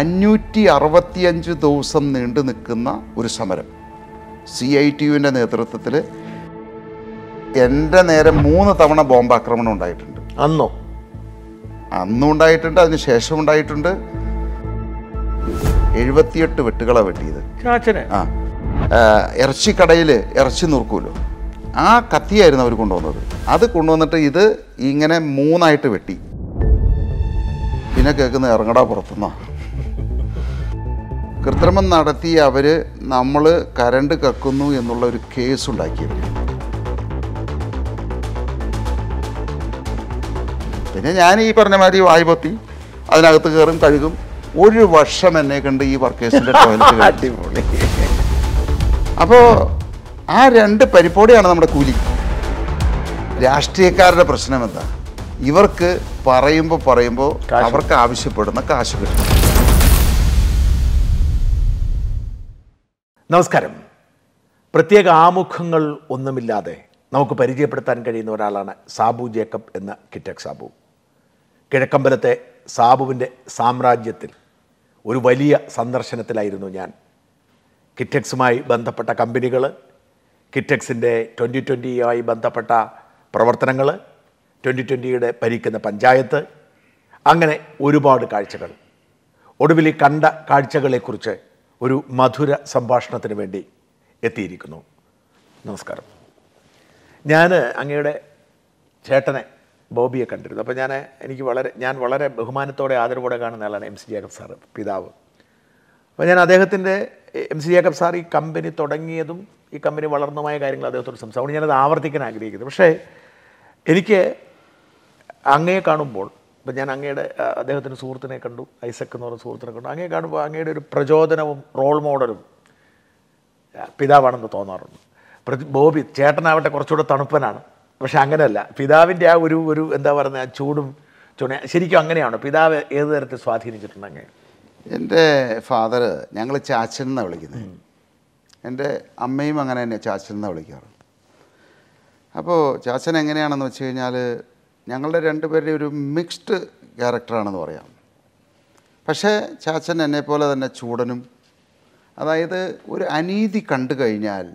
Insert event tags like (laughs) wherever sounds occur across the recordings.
അഞ്ഞൂറ്റി അറുപത്തിയഞ്ച് ദിവസം നീണ്ടു നിൽക്കുന്ന ഒരു സമരം സി ഐ ടി യുവിൻ്റെ നേതൃത്വത്തിൽ എൻ്റെ നേരെ മൂന്ന് തവണ ബോംബ് ആക്രമണം ഉണ്ടായിട്ടുണ്ട് അന്നോ അന്നും ഉണ്ടായിട്ടുണ്ട് അതിന് ശേഷം ഉണ്ടായിട്ടുണ്ട് എഴുപത്തിയെട്ട് വെട്ടുകളാണ് വെട്ടിയത് ആ ഇറച്ചിക്കടയിൽ ഇറച്ചി നുറുക്കുമല്ലോ ആ കത്തിയായിരുന്നു അവർ കൊണ്ടുവന്നത് അത് കൊണ്ടുവന്നിട്ട് ഇത് ഇങ്ങനെ മൂന്നായിട്ട് വെട്ടി പിന്നെ കേൾക്കുന്ന ഇറങ്ങടാ പുറത്തുനിന്നാണ് കൃത്രിമം നടത്തി അവർ നമ്മൾ കരണ്ട് കക്കുന്നു എന്നുള്ള ഒരു കേസ് ഉണ്ടാക്കിയത് പിന്നെ ഞാൻ ഈ പറഞ്ഞ മാതിരി വായ്പത്തി അതിനകത്ത് കയറും കഴുകും ഒരു വർഷം എന്നെ കണ്ട് ഈ വർക്കേഴ്സിൻ്റെ ടോയ്ലറ്റ് അടിപൊളി അപ്പോൾ ആ രണ്ട് പരിപ്പോടിയാണ് നമ്മുടെ കൂലി രാഷ്ട്രീയക്കാരുടെ പ്രശ്നം എന്താ ഇവർക്ക് പറയുമ്പോൾ പറയുമ്പോൾ അവർക്ക് ആവശ്യപ്പെടുന്ന കാശ് കിട്ടും നമസ്കാരം പ്രത്യേക ആമുഖങ്ങൾ ഒന്നുമില്ലാതെ നമുക്ക് പരിചയപ്പെടുത്താൻ കഴിയുന്ന ഒരാളാണ് സാബു ജേക്കബ് എന്ന കിറ്റക് സാബു കിഴക്കമ്പലത്തെ സാബുവിൻ്റെ സാമ്രാജ്യത്തിൽ ഒരു വലിയ സന്ദർശനത്തിലായിരുന്നു ഞാൻ കിറ്റക്സുമായി ബന്ധപ്പെട്ട കമ്പനികൾ കിറ്റക്സിൻ്റെ ട്വൻ്റി ട്വൻ്റിയുമായി ബന്ധപ്പെട്ട പ്രവർത്തനങ്ങൾ ട്വൻ്റി ട്വൻ്റിയുടെ ഭരിക്കുന്ന പഞ്ചായത്ത് അങ്ങനെ ഒരുപാട് കാഴ്ചകൾ ഒടുവിൽ കണ്ട കാഴ്ചകളെക്കുറിച്ച് ഒരു മധുര സംഭാഷണത്തിന് വേണ്ടി എത്തിയിരിക്കുന്നു നമസ്കാരം ഞാൻ അങ്ങയുടെ ചേട്ടനെ ബോബിയെ കണ്ടിരുന്നു അപ്പോൾ ഞാൻ എനിക്ക് വളരെ ഞാൻ വളരെ ബഹുമാനത്തോടെ ആദരവോടെ കാണുന്ന ആളാണ് എം സി ജേക്കബ് സാറ് പിതാവ് അപ്പോൾ ഞാൻ അദ്ദേഹത്തിൻ്റെ എം സി ജേക്കബ് സാർ ഈ കമ്പനി തുടങ്ങിയതും ഈ കമ്പനി വളർന്നതുമായ കാര്യങ്ങൾ അദ്ദേഹത്തോട് സംസാരിക്കും ഞാനത് ആവർത്തിക്കാൻ ആഗ്രഹിക്കുന്നു പക്ഷേ എനിക്ക് അങ്ങയെ കാണുമ്പോൾ ഇപ്പം ഞാൻ അങ്ങയുടെ അദ്ദേഹത്തിൻ്റെ സുഹൃത്തിനെ കണ്ടു ഐസക് എന്ന് പറഞ്ഞ സുഹൃത്തിനെ കണ്ടു അങ്ങേ കാണുമ്പോൾ അങ്ങയുടെ ഒരു പ്രചോദനവും റോൾ മോഡലും പിതാവാണെന്ന് തോന്നാറുണ്ട് പ്രതി ബോബി ചേട്ടനാവട്ടെ കുറച്ചുകൂടെ തണുപ്പനാണ് പക്ഷെ അങ്ങനെയല്ല പിതാവിൻ്റെ ആ ഒരു ഒരു എന്താ പറയുന്നത് ആ ചൂടും ചുണ ശരിക്കും അങ്ങനെയാണ് പിതാവ് ഏത് തരത്തിൽ സ്വാധീനിച്ചിട്ടുണ്ട് അങ്ങേ എൻ്റെ ഫാദർ ഞങ്ങൾ ചാച്ചൻ എന്നാണ് വിളിക്കുന്നത് എൻ്റെ അമ്മയും അങ്ങനെ തന്നെ ചാച്ചൻ എന്നാണ് വിളിക്കാറ് അപ്പോൾ ചാച്ചൻ എങ്ങനെയാണെന്ന് വെച്ച് കഴിഞ്ഞാൽ ഞങ്ങളുടെ രണ്ടുപേരുടെ ഒരു മിക്സ്ഡ് ക്യാരക്ടറാണെന്ന് പറയാം പക്ഷേ ചാച്ചൻ എന്നെപ്പോലെ തന്നെ ചൂടനും അതായത് ഒരു അനീതി കണ്ടു കഴിഞ്ഞാൽ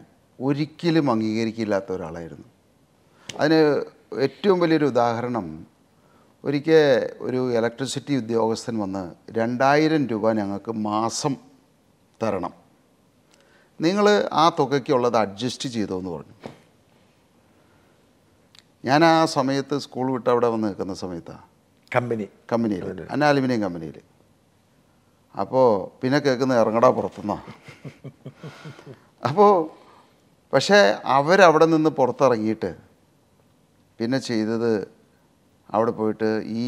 ഒരിക്കലും അംഗീകരിക്കില്ലാത്ത ഒരാളായിരുന്നു അതിന് ഏറ്റവും വലിയൊരു ഉദാഹരണം ഒരിക്കൽ ഒരു ഇലക്ട്രിസിറ്റി ഉദ്യോഗസ്ഥൻ വന്ന് രണ്ടായിരം രൂപ ഞങ്ങൾക്ക് മാസം തരണം നിങ്ങൾ ആ തുകയ്ക്കുള്ളത് അഡ്ജസ്റ്റ് ചെയ്തോ എന്ന് പറഞ്ഞു ഞാൻ ആ സമയത്ത് സ്കൂൾ വിട്ട് അവിടെ വന്ന് നിൽക്കുന്ന സമയത്താണ് കമ്പനി കമ്പനിയിൽ അന്ന അലുമിനിയം കമ്പനിയിൽ അപ്പോൾ പിന്നെ കേൾക്കുന്ന ഇറങ്ങടാ പുറത്തുനിന്നാണ് അപ്പോൾ പക്ഷേ അവരവിടെ നിന്ന് പുറത്തിറങ്ങിയിട്ട് പിന്നെ ചെയ്തത് അവിടെ പോയിട്ട് ഈ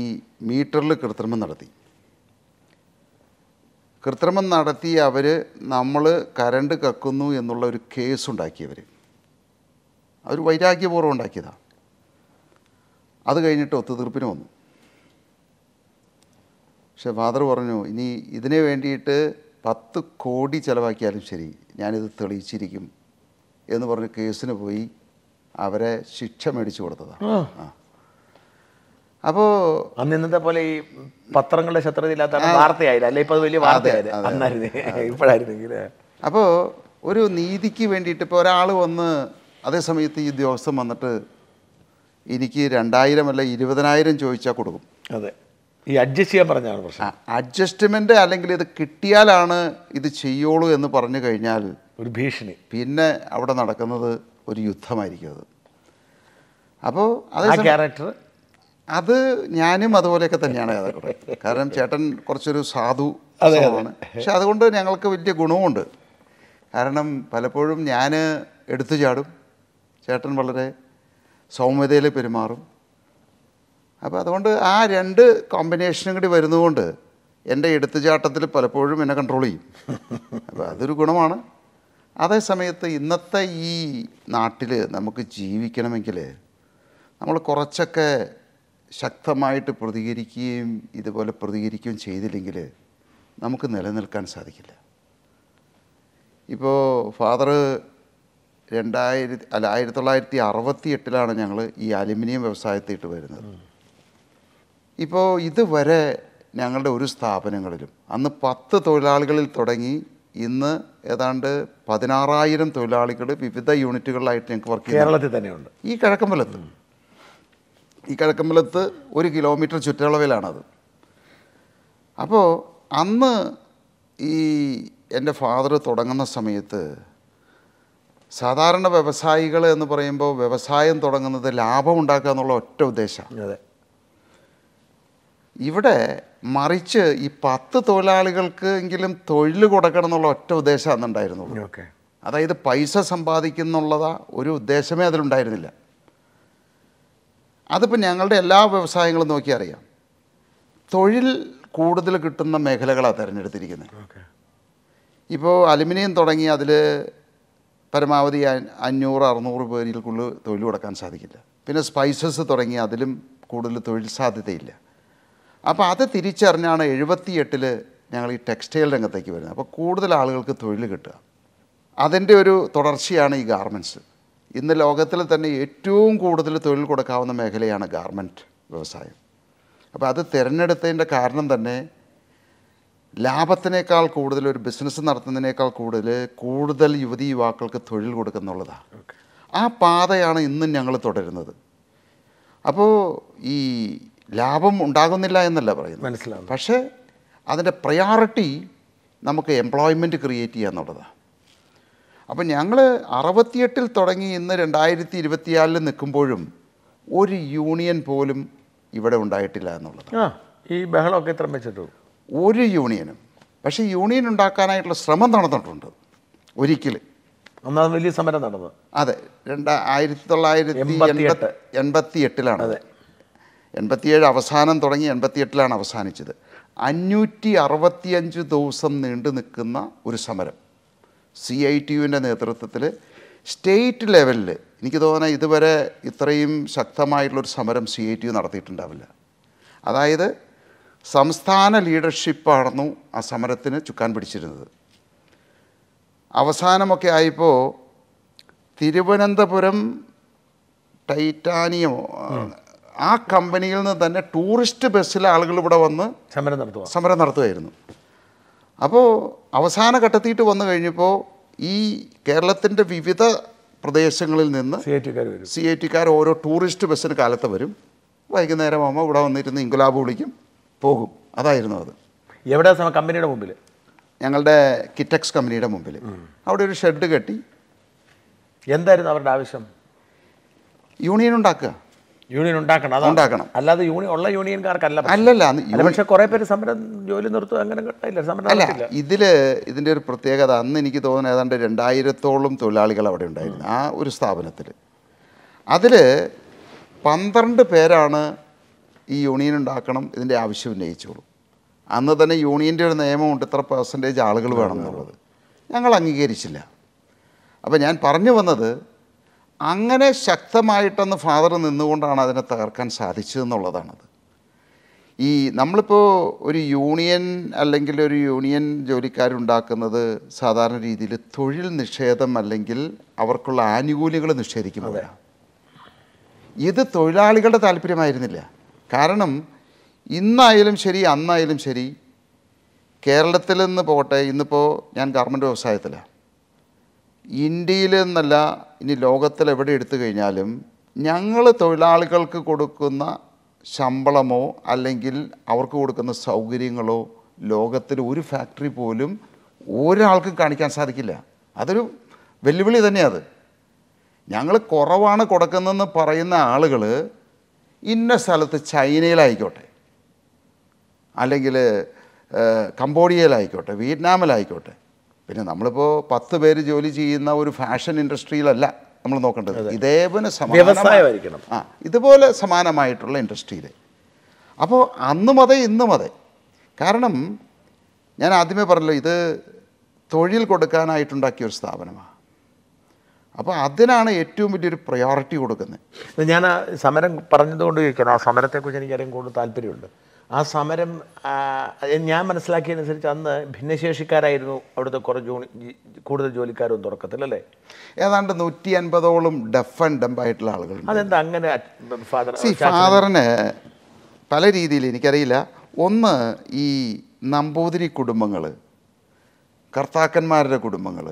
മീറ്ററിൽ കൃത്രിമം നടത്തി കൃത്രിമം നടത്തി അവർ നമ്മൾ കരണ്ട് കക്കുന്നു എന്നുള്ള ഒരു കേസ് ഉണ്ടാക്കിയവർ അവർ വൈരാഗ്യപൂർവ്വം ഉണ്ടാക്കിയതാണ് അത് കഴിഞ്ഞിട്ട് ഒത്തുതീർപ്പിന് വന്നു പക്ഷെ ഫാദർ പറഞ്ഞു ഇനി ഇതിനു വേണ്ടിയിട്ട് പത്ത് കോടി ചിലവാക്കിയാലും ശരി ഞാനിത് തെളിയിച്ചിരിക്കും എന്ന് പറഞ്ഞ് കേസിന് പോയി അവരെ ശിക്ഷ മേടിച്ചു കൊടുത്തതാണ് അപ്പോ അപ്പോൾ അന്ന് ഇന്നത്തെ പോലെ ഈ പത്രങ്ങളുടെ ശത്രുതയില്ലാത്ത വാർത്തയായില്ല അല്ലെ വലിയ വാർത്തയായില്ല അപ്പോ അപ്പോൾ ഒരു നീതിക്ക് വേണ്ടിയിട്ട് ഇപ്പൊ ഒരാൾ വന്ന് അതേ സമയത്ത് ഈ ഉദ്യോഗസ്ഥൻ വന്നിട്ട് എനിക്ക് രണ്ടായിരം അല്ല ഇരുപതിനായിരം ചോദിച്ചാൽ കൊടുക്കും അതെ ഈ അഡ്ജസ്റ്റ് ചെയ്യാൻ പറഞ്ഞാണ് പ്രശ്നം അഡ്ജസ്റ്റ്മെൻ്റ് അല്ലെങ്കിൽ ഇത് കിട്ടിയാലാണ് ഇത് ചെയ്യുള്ളൂ എന്ന് പറഞ്ഞു കഴിഞ്ഞാൽ ഒരു ഭീഷണി പിന്നെ അവിടെ നടക്കുന്നത് ഒരു യുദ്ധമായിരിക്കും അത് അപ്പോൾ അത് ക്യാരക്ടർ അത് ഞാനും അതുപോലെയൊക്കെ തന്നെയാണ് കാരണം ചേട്ടൻ കുറച്ചൊരു സാധു ആണ് പക്ഷെ അതുകൊണ്ട് ഞങ്ങൾക്ക് വലിയ ഗുണമുണ്ട് കാരണം പലപ്പോഴും ഞാൻ എടുത്തു ചാടും ചേട്ടൻ വളരെ സൗമ്യതയിൽ പെരുമാറും അപ്പോൾ അതുകൊണ്ട് ആ രണ്ട് കോമ്പിനേഷനും കൂടി വരുന്നതുകൊണ്ട് എൻ്റെ എടുത്തുചാട്ടത്തിൽ പലപ്പോഴും എന്നെ കൺട്രോൾ ചെയ്യും അപ്പോൾ അതൊരു ഗുണമാണ് അതേസമയത്ത് ഇന്നത്തെ ഈ നാട്ടിൽ നമുക്ക് ജീവിക്കണമെങ്കിൽ നമ്മൾ കുറച്ചൊക്കെ ശക്തമായിട്ട് പ്രതികരിക്കുകയും ഇതുപോലെ പ്രതികരിക്കുകയും ചെയ്തില്ലെങ്കിൽ നമുക്ക് നിലനിൽക്കാൻ സാധിക്കില്ല ഇപ്പോൾ ഫാദർ രണ്ടായിരത്തി അല്ല ആയിരത്തി തൊള്ളായിരത്തി അറുപത്തി എട്ടിലാണ് ഞങ്ങൾ ഈ അലുമിനിയം വ്യവസായത്തിട്ട് വരുന്നത് ഇപ്പോൾ ഇതുവരെ ഞങ്ങളുടെ ഒരു സ്ഥാപനങ്ങളിലും അന്ന് പത്ത് തൊഴിലാളികളിൽ തുടങ്ങി ഇന്ന് ഏതാണ്ട് പതിനാറായിരം തൊഴിലാളികൾ വിവിധ യൂണിറ്റുകളിലായിട്ട് ഞങ്ങൾക്ക് വർക്ക് കേരളത്തിൽ തന്നെയുണ്ട് ഈ കിഴക്കമ്പലത്ത് ഈ കിഴക്കമ്പലത്ത് ഒരു കിലോമീറ്റർ ചുറ്റളവിലാണത് അപ്പോൾ അന്ന് ഈ എൻ്റെ ഫാദർ തുടങ്ങുന്ന സമയത്ത് സാധാരണ വ്യവസായികൾ എന്ന് പറയുമ്പോൾ വ്യവസായം തുടങ്ങുന്നത് ലാഭം ഉണ്ടാക്കുക എന്നുള്ള ഒറ്റ ഉദ്ദേശമാണ് അതെ ഇവിടെ മറിച്ച് ഈ പത്ത് തൊഴിലാളികൾക്ക് എങ്കിലും തൊഴിൽ കൊടുക്കണം എന്നുള്ള ഒറ്റ ഉദ്ദേശം അന്നുണ്ടായിരുന്നു ഓക്കെ അതായത് പൈസ സമ്പാദിക്കുന്നുള്ളതാ ഒരു ഉദ്ദേശമേ അതിലുണ്ടായിരുന്നില്ല അതിപ്പോൾ ഞങ്ങളുടെ എല്ലാ വ്യവസായങ്ങളും നോക്കി അറിയാം തൊഴിൽ കൂടുതൽ കിട്ടുന്ന മേഖലകളാണ് തിരഞ്ഞെടുത്തിരിക്കുന്നത് ഇപ്പോൾ അലുമിനിയം തുടങ്ങി അതിൽ പരമാവധി അഞ്ഞൂറ് അറുന്നൂറ് പേരിൽക്കുള്ളിൽ തൊഴിൽ കൊടുക്കാൻ സാധിക്കില്ല പിന്നെ സ്പൈസസ് തുടങ്ങി അതിലും കൂടുതൽ തൊഴിൽ സാധ്യതയില്ല അപ്പോൾ അത് തിരിച്ചറിഞ്ഞാണ് എട്ടിൽ ഞങ്ങൾ ഈ ടെക്സ്റ്റൈൽ രംഗത്തേക്ക് വരുന്നത് അപ്പോൾ കൂടുതൽ ആളുകൾക്ക് തൊഴിൽ കിട്ടുക അതിൻ്റെ ഒരു തുടർച്ചയാണ് ഈ ഗാർമെൻറ്റ്സ് ഇന്ന് ലോകത്തിൽ തന്നെ ഏറ്റവും കൂടുതൽ തൊഴിൽ കൊടുക്കാവുന്ന മേഖലയാണ് ഗാർമെൻറ്റ് വ്യവസായം അപ്പോൾ അത് തിരഞ്ഞെടുത്തതിൻ്റെ കാരണം തന്നെ ലാഭത്തിനേക്കാൾ കൂടുതൽ ഒരു ബിസിനസ് നടത്തുന്നതിനേക്കാൾ കൂടുതൽ കൂടുതൽ യുവതി യുവാക്കൾക്ക് തൊഴിൽ കൊടുക്കുന്നുള്ളതാണ് ആ പാതയാണ് ഇന്നും ഞങ്ങൾ തുടരുന്നത് അപ്പോൾ ഈ ലാഭം ഉണ്ടാകുന്നില്ല എന്നല്ല പറയുന്നത് മനസ്സിലാവും പക്ഷേ അതിൻ്റെ പ്രയോറിറ്റി നമുക്ക് എംപ്ലോയ്മെൻറ്റ് ക്രിയേറ്റ് ചെയ്യുക എന്നുള്ളതാണ് അപ്പം ഞങ്ങൾ അറുപത്തിയെട്ടിൽ തുടങ്ങി ഇന്ന് രണ്ടായിരത്തി ഇരുപത്തിയാലിൽ നിൽക്കുമ്പോഴും ഒരു യൂണിയൻ പോലും ഇവിടെ ഉണ്ടായിട്ടില്ല എന്നുള്ളത് ഈ ബഹളമൊക്കെ ഇത്ര വെച്ചിട്ടു ഒരു യൂണിയനും പക്ഷേ യൂണിയൻ ഉണ്ടാക്കാനായിട്ടുള്ള ശ്രമം നടന്നിട്ടുണ്ട് ഒരിക്കൽ ഒന്നാമത് വലിയ സമരം നടന്നത് അതെ രണ്ട് ആയിരത്തി തൊള്ളായിരത്തി എൺപത്തി എൺപത്തി എട്ടിലാണ് അതെ എൺപത്തിയേഴ് അവസാനം തുടങ്ങി എട്ടിലാണ് അവസാനിച്ചത് അഞ്ഞൂറ്റി അറുപത്തിയഞ്ച് ദിവസം നീണ്ടു നിൽക്കുന്ന ഒരു സമരം സി ഐ ടി യുവിൻ്റെ നേതൃത്വത്തിൽ സ്റ്റേറ്റ് ലെവലിൽ എനിക്ക് തോന്നുന്നത് ഇതുവരെ ഇത്രയും ശക്തമായിട്ടുള്ളൊരു സമരം സി ഐ ടി യു നടത്തിയിട്ടുണ്ടാവില്ല അതായത് സംസ്ഥാന ലീഡർഷിപ്പായിരുന്നു ആ സമരത്തിന് ചുക്കാൻ പിടിച്ചിരുന്നത് അവസാനമൊക്കെ ആയപ്പോൾ തിരുവനന്തപുരം ടൈറ്റാനിയോ ആ കമ്പനിയിൽ നിന്ന് തന്നെ ടൂറിസ്റ്റ് ബസ്സിലെ ആളുകൾ ഇവിടെ വന്ന് സമരം നടത്തുക സമരം നടത്തുകയായിരുന്നു അപ്പോൾ അവസാന ഘട്ടത്തിയിട്ട് വന്നു കഴിഞ്ഞപ്പോൾ ഈ കേരളത്തിൻ്റെ വിവിധ പ്രദേശങ്ങളിൽ നിന്ന് സി ഐ ടിക്കാർ ഓരോ ടൂറിസ്റ്റ് ബസ്സിന് കാലത്ത് വരും വൈകുന്നേരം ആകുമ്പോൾ ഇവിടെ വന്നിരുന്ന് ഇൻകുലാബ് വിളിക്കും പോകും അതായിരുന്നു അത് എവിടെ കമ്പനിയുടെ മുമ്പിൽ ഞങ്ങളുടെ കിറ്റക്സ് കമ്പനിയുടെ മുമ്പിൽ അവിടെ ഒരു ഷെഡ് കെട്ടി എന്തായിരുന്നു അവരുടെ ആവശ്യം യൂണിയൻ ഉണ്ടാക്കുക യൂണിയൻ ഉണ്ടാക്കണം ഉണ്ടാക്കണം അല്ലാതെ യൂണിയൻ ഉള്ള യൂണിയൻകാർക്കല്ല അല്ലല്ല പക്ഷേ കുറെ പേര് സമരം ജോലി നിർത്തും അങ്ങനെ ഇല്ല സമരം അല്ല ഇതിൽ ഇതിൻ്റെ ഒരു പ്രത്യേകത അന്ന് എനിക്ക് തോന്നുന്നത് ഏതാണ്ട് രണ്ടായിരത്തോളം തൊഴിലാളികൾ അവിടെ ഉണ്ടായിരുന്നു ആ ഒരു സ്ഥാപനത്തിൽ അതിൽ പന്ത്രണ്ട് പേരാണ് ഈ യൂണിയൻ ഉണ്ടാക്കണം ഇതിൻ്റെ ആവശ്യം ഉന്നയിച്ചോളൂ അന്ന് തന്നെ യൂണിയൻ്റെ ഒരു നിയമമുണ്ട് ഇത്ര പെർസെൻറ്റേജ് ആളുകൾ വേണമെന്നുള്ളത് ഞങ്ങൾ അംഗീകരിച്ചില്ല അപ്പോൾ ഞാൻ പറഞ്ഞു വന്നത് അങ്ങനെ ശക്തമായിട്ടൊന്ന് ഫാദർ നിന്നുകൊണ്ടാണ് അതിനെ തകർക്കാൻ സാധിച്ചതെന്നുള്ളതാണത് ഈ നമ്മളിപ്പോൾ ഒരു യൂണിയൻ അല്ലെങ്കിൽ ഒരു യൂണിയൻ ജോലിക്കാരുണ്ടാക്കുന്നത് സാധാരണ രീതിയിൽ തൊഴിൽ നിഷേധം അല്ലെങ്കിൽ അവർക്കുള്ള ആനുകൂല്യങ്ങൾ നിഷേധിക്കുമ്പോഴാണ് ഇത് തൊഴിലാളികളുടെ താല്പര്യമായിരുന്നില്ല കാരണം ഇന്നായാലും ശരി അന്നായാലും ശരി കേരളത്തിൽ നിന്ന് പോകട്ടെ ഇന്നിപ്പോൾ ഞാൻ ഗവൺമെൻറ് വ്യവസായത്തിലാണ് ഇന്ത്യയിൽ നിന്നല്ല ഇനി ലോകത്തിൽ എവിടെ എടുത്തു കഴിഞ്ഞാലും ഞങ്ങൾ തൊഴിലാളികൾക്ക് കൊടുക്കുന്ന ശമ്പളമോ അല്ലെങ്കിൽ അവർക്ക് കൊടുക്കുന്ന സൗകര്യങ്ങളോ ലോകത്തിൽ ഒരു ഫാക്ടറി പോലും ഒരാൾക്കും കാണിക്കാൻ സാധിക്കില്ല അതൊരു വെല്ലുവിളി തന്നെയാണ് ഞങ്ങൾ കുറവാണ് കൊടുക്കുന്നതെന്ന് പറയുന്ന ആളുകൾ ഇന്ന സ്ഥലത്ത് ചൈനയിലായിക്കോട്ടെ അല്ലെങ്കിൽ കംബോഡിയയിലായിക്കോട്ടെ വിയറ്റ്നാമിലായിക്കോട്ടെ പിന്നെ നമ്മളിപ്പോൾ പത്ത് പേര് ജോലി ചെയ്യുന്ന ഒരു ഫാഷൻ ഇൻഡസ്ട്രിയിലല്ല നമ്മൾ നോക്കേണ്ടത് ഇതേപോലെ സമാനമായിരിക്കണം ആ ഇതുപോലെ സമാനമായിട്ടുള്ള ഇൻഡസ്ട്രിയിൽ അപ്പോൾ അന്നും അതെ ഇന്നും അതെ കാരണം ഞാൻ ആദ്യമേ പറഞ്ഞല്ലോ ഇത് തൊഴിൽ കൊടുക്കാനായിട്ടുണ്ടാക്കിയ ഒരു സ്ഥാപനമാണ് അപ്പോൾ അതിനാണ് ഏറ്റവും വലിയൊരു പ്രയോറിറ്റി കൊടുക്കുന്നത് ഞാൻ ആ സമരം പറഞ്ഞതുകൊണ്ട് ചോദിക്കണം ആ സമരത്തെക്കുറിച്ച് എനിക്ക് അറിയാൻ കൂടുതൽ താല്പര്യമുണ്ട് ആ സമരം ഞാൻ മനസ്സിലാക്കിയതനുസരിച്ച് അന്ന് ഭിന്നശേഷിക്കാരായിരുന്നു അവിടുത്തെ കുറേ ജോലി കൂടുതൽ ജോലിക്കാരും തുടക്കത്തിൽ അല്ലേ ഏതാണ്ട് നൂറ്റി അൻപതോളം ഡെഫ് ആൻഡ് ഡംബ് ആയിട്ടുള്ള ആളുകൾ അതെന്താ അങ്ങനെ ഫാദറിന് പല രീതിയിൽ എനിക്കറിയില്ല ഒന്ന് ഈ നമ്പൂതിരി കുടുംബങ്ങൾ കർത്താക്കന്മാരുടെ കുടുംബങ്ങൾ